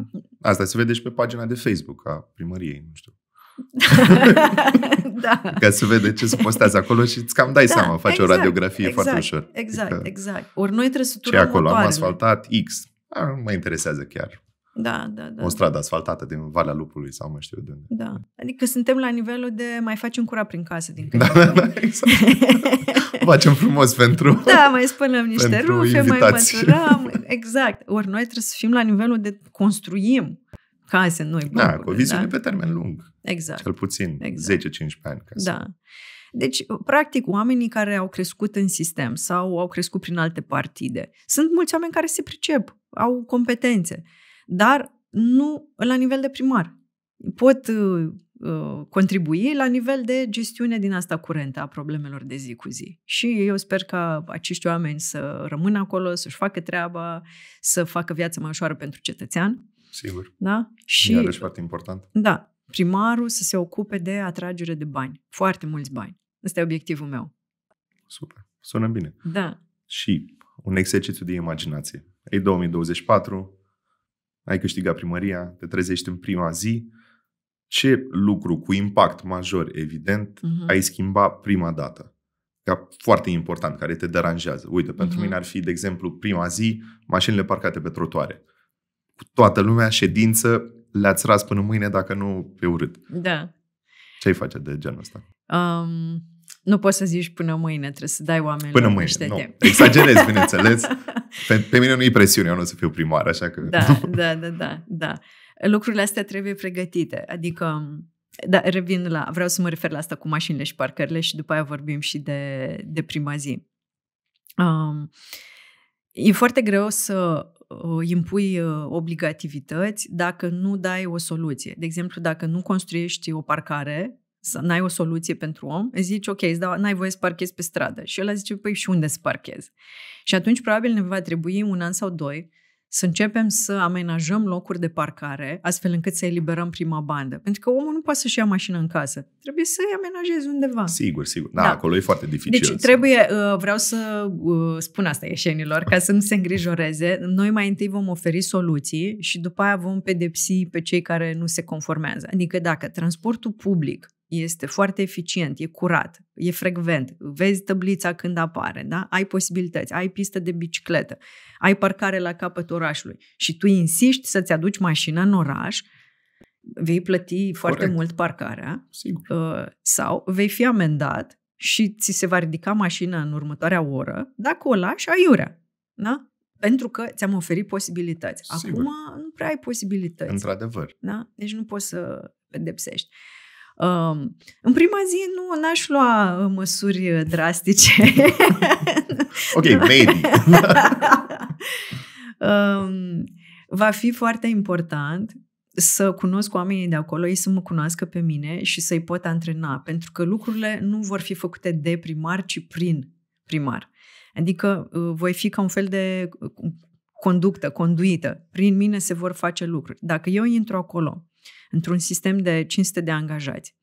Asta se vede și pe pagina de Facebook a primăriei, nu știu. da. Ca să vede ce se postează acolo și îți cam dai da, seama, faci exact, o radiografie exact, foarte ușor. Exact, adică exact. Ori noi trebuie să turăm Ce acolo, motoarele. am asfaltat X. A, nu mă interesează chiar. Da, da, da. O stradă asfaltată din Valea Lupului sau mai știu de unde. Da. Adică suntem la nivelul de mai faci un curat prin casă din când. Da, da, da, exact. Facem frumos pentru Da, mai spălăm niște rufe, invitații. mai păturăm. Exact. Ori noi trebuie să fim la nivelul de construim case noi. Da, da, cu o viziune da? pe termen lung. Exact. Cel puțin exact. 10-15 ani. Ca da. să... Da. Deci, practic, oamenii care au crescut în sistem sau au crescut prin alte partide, sunt mulți oameni care se pricep, au competențe dar nu la nivel de primar. Pot uh, uh, contribui la nivel de gestiune din asta curentă a problemelor de zi cu zi. Și eu sper ca acești oameni să rămână acolo, să-și facă treaba, să facă viața mai ușoară pentru cetățean. Sigur. Da? Și, Iarăși foarte important. Da. Primarul să se ocupe de atragere de bani. Foarte mulți bani. Ăsta e obiectivul meu. Super. Sună bine. Da. Și un exercițiu de imaginație. E 2024, ai câștigat primăria, te trezești în prima zi, ce lucru cu impact major, evident, uh-huh. ai schimba prima dată? Ca foarte important, care te deranjează. Uite, pentru uh-huh. mine ar fi, de exemplu, prima zi, mașinile parcate pe trotuare. Cu toată lumea, ședință, le-ați ras până mâine dacă nu pe urât. Da. Ce ai face de genul ăsta? Um, nu poți să zici până mâine, trebuie să dai oamenilor Până mâine, niște nu. Timp. Exagerez, bineînțeles. Pe, pe mine nu-i presiune, eu nu o să fiu primar, așa că... Da, da, da, da, da. Lucrurile astea trebuie pregătite, adică... Da, revin la... Vreau să mă refer la asta cu mașinile și parcările și după aia vorbim și de, de prima zi. Um, e foarte greu să uh, impui uh, obligativități dacă nu dai o soluție. De exemplu, dacă nu construiești o parcare să n-ai o soluție pentru om, zici, ok, îți dau, n-ai voie să parchezi pe stradă. Și el zice, păi și unde să parchez? Și atunci probabil ne va trebui un an sau doi să începem să amenajăm locuri de parcare, astfel încât să eliberăm prima bandă. Pentru că omul nu poate să-și ia mașină în casă. Trebuie să-i amenajezi undeva. Sigur, sigur. Da, da. acolo e foarte dificil. Deci să... trebuie, uh, vreau să uh, spun asta ieșenilor, ca să nu se îngrijoreze. Noi mai întâi vom oferi soluții și după aia vom pedepsi pe cei care nu se conformează. Adică dacă transportul public este foarte eficient, e curat, e frecvent, vezi tăblița când apare, da? ai posibilități, ai pistă de bicicletă, ai parcare la capătul orașului și tu insiști să-ți aduci mașina în oraș, vei plăti foarte mult parcarea Sigur. Uh, sau vei fi amendat și ți se va ridica mașina în următoarea oră dacă o lași aiurea. Da? Pentru că ți-am oferit posibilități. Sigur. Acum nu prea ai posibilități. Într-adevăr. Da? Deci nu poți să pedepsești. În prima zi nu n-aș lua uh, măsuri drastice. ok, maybe. va fi foarte important să cunosc oamenii de acolo, ei să mă cunoască pe mine și să-i pot antrena, pentru că lucrurile nu vor fi făcute de primar, ci prin primar. Adică uh, voi fi ca un fel de uh, conductă, conduită. Prin mine se vor face lucruri. Dacă eu intru acolo într-un sistem de 500 de angajați.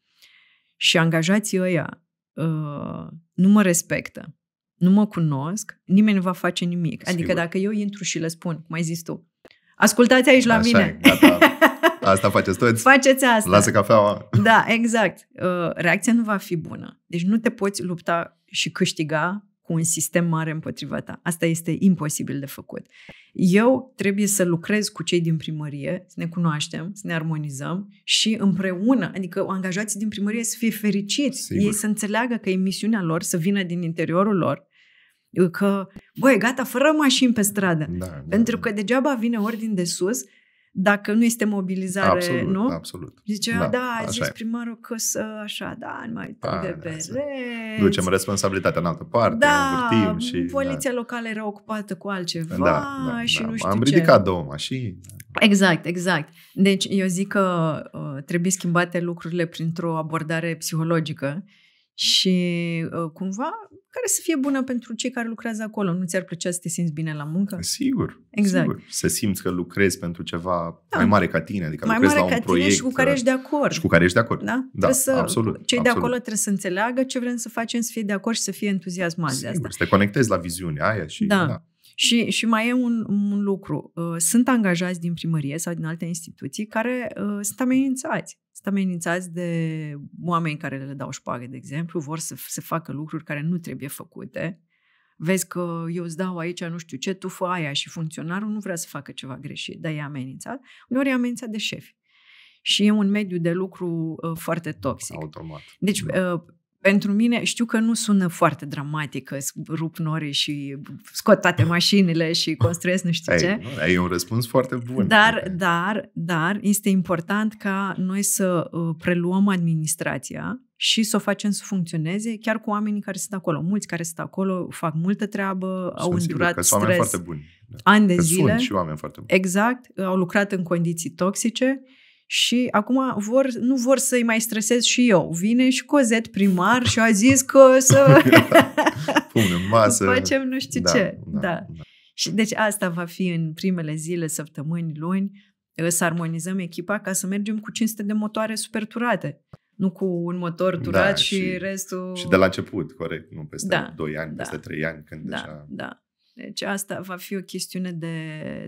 Și angajații ăia uh, nu mă respectă, nu mă cunosc, nimeni nu va face nimic. Adică Sigur. Adică dacă eu intru și le spun, cum ai zis tu, ascultați aici la Așa mine. E, gata. Asta faceți toți. Faceți asta. Lasă cafeaua. Da, exact. Ă, reacția nu va fi bună. Deci nu te poți lupta și câștiga cu un sistem mare împotriva ta. Asta este imposibil de făcut. Eu trebuie să lucrez cu cei din primărie, să ne cunoaștem, să ne armonizăm și împreună, adică angajații din primărie să fie fericiți, Sigur. ei să înțeleagă că e misiunea lor să vină din interiorul lor, că, băi, gata, fără mașini pe stradă. Da, da Pentru da. că degeaba vine ordin de sus dacă nu este mobilizare, absolut, nu? Absolut, Zice, da, da a zis e. primarul că să așa, da, nu mai da, de bereți. Ducem responsabilitatea în altă parte, da, învârtim și... Da. poliția da. locală era ocupată cu altceva da, da, și da. nu știu Am ce. ridicat două mașini. Exact, exact. Deci eu zic că uh, trebuie schimbate lucrurile printr-o abordare psihologică și uh, cumva care să fie bună pentru cei care lucrează acolo. Nu ți-ar plăcea să te simți bine la muncă? Sigur. Exact. Sigur. Să simți că lucrezi pentru ceva da. mai mare ca tine, adică mai lucrezi mare la un ca proiect. Tine și cu care ești de acord. Și cu care ești de acord. Da? da să, absolut. Cei absolut. de acolo trebuie să înțeleagă ce vrem să facem, să fie de acord și să fie entuziasmați de asta. Să te conectezi la viziunea aia și... Da. da. Și, și mai e un, un lucru. Uh, sunt angajați din primărie sau din alte instituții care uh, sunt amenințați sunt amenințați de oameni care le dau șpagă, de exemplu, vor să se facă lucruri care nu trebuie făcute. Vezi că eu îți dau aici nu știu ce, tu fă aia și funcționarul nu vrea să facă ceva greșit, dar e amenințat. Uneori e amenințat de șefi. Și e un mediu de lucru uh, foarte toxic. Automat. Deci, da. uh, pentru mine, știu că nu sună foarte dramatică, rup norii și scot toate mașinile și construiesc nu știu ai, ce. Ai un răspuns foarte bun. Dar, dar, dar este important ca noi să uh, preluăm administrația și să o facem să funcționeze chiar cu oamenii care sunt acolo. Mulți care sunt acolo fac multă treabă, sunt au îndurat stres. Oameni foarte buni. Da. Ani de că zile. Sunt și oameni foarte buni. Exact, au lucrat în condiții toxice și acum vor, nu vor să-i mai stresez și eu. Vine și Cozet primar și a zis că o să Pune masă. facem nu știu da, ce. Da, da. Da. Și deci asta va fi în primele zile, săptămâni, luni, să armonizăm echipa ca să mergem cu 500 de motoare super turate. Nu cu un motor da, turat da, și, și restul... Și de la început, corect, nu peste da, 2 ani, da, peste 3 ani, când da, deja... Da, deci asta va fi o chestiune de,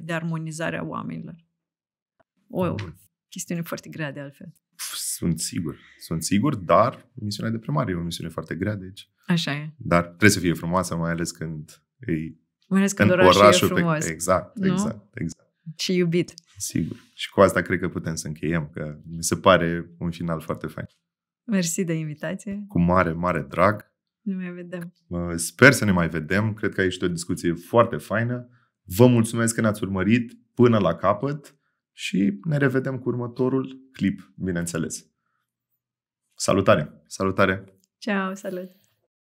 de armonizare a oamenilor. O, chestiune foarte grea de altfel. Sunt sigur, sunt sigur, dar misiunea de primar e o misiune foarte grea, deci. Așa e. Dar trebuie să fie frumoasă, mai ales când e mai ales când în orașul, orașul e frumos. Pe... Exact, nu? exact, exact. Și iubit. Sigur. Și cu asta cred că putem să încheiem, că mi se pare un final foarte fain. Mersi de invitație. Cu mare, mare drag. Ne mai vedem. Sper să ne mai vedem. Cred că aici o discuție foarte faină. Vă mulțumesc că ne-ați urmărit până la capăt și ne revedem cu următorul clip, bineînțeles. Salutare! Salutare! Ciao, salut!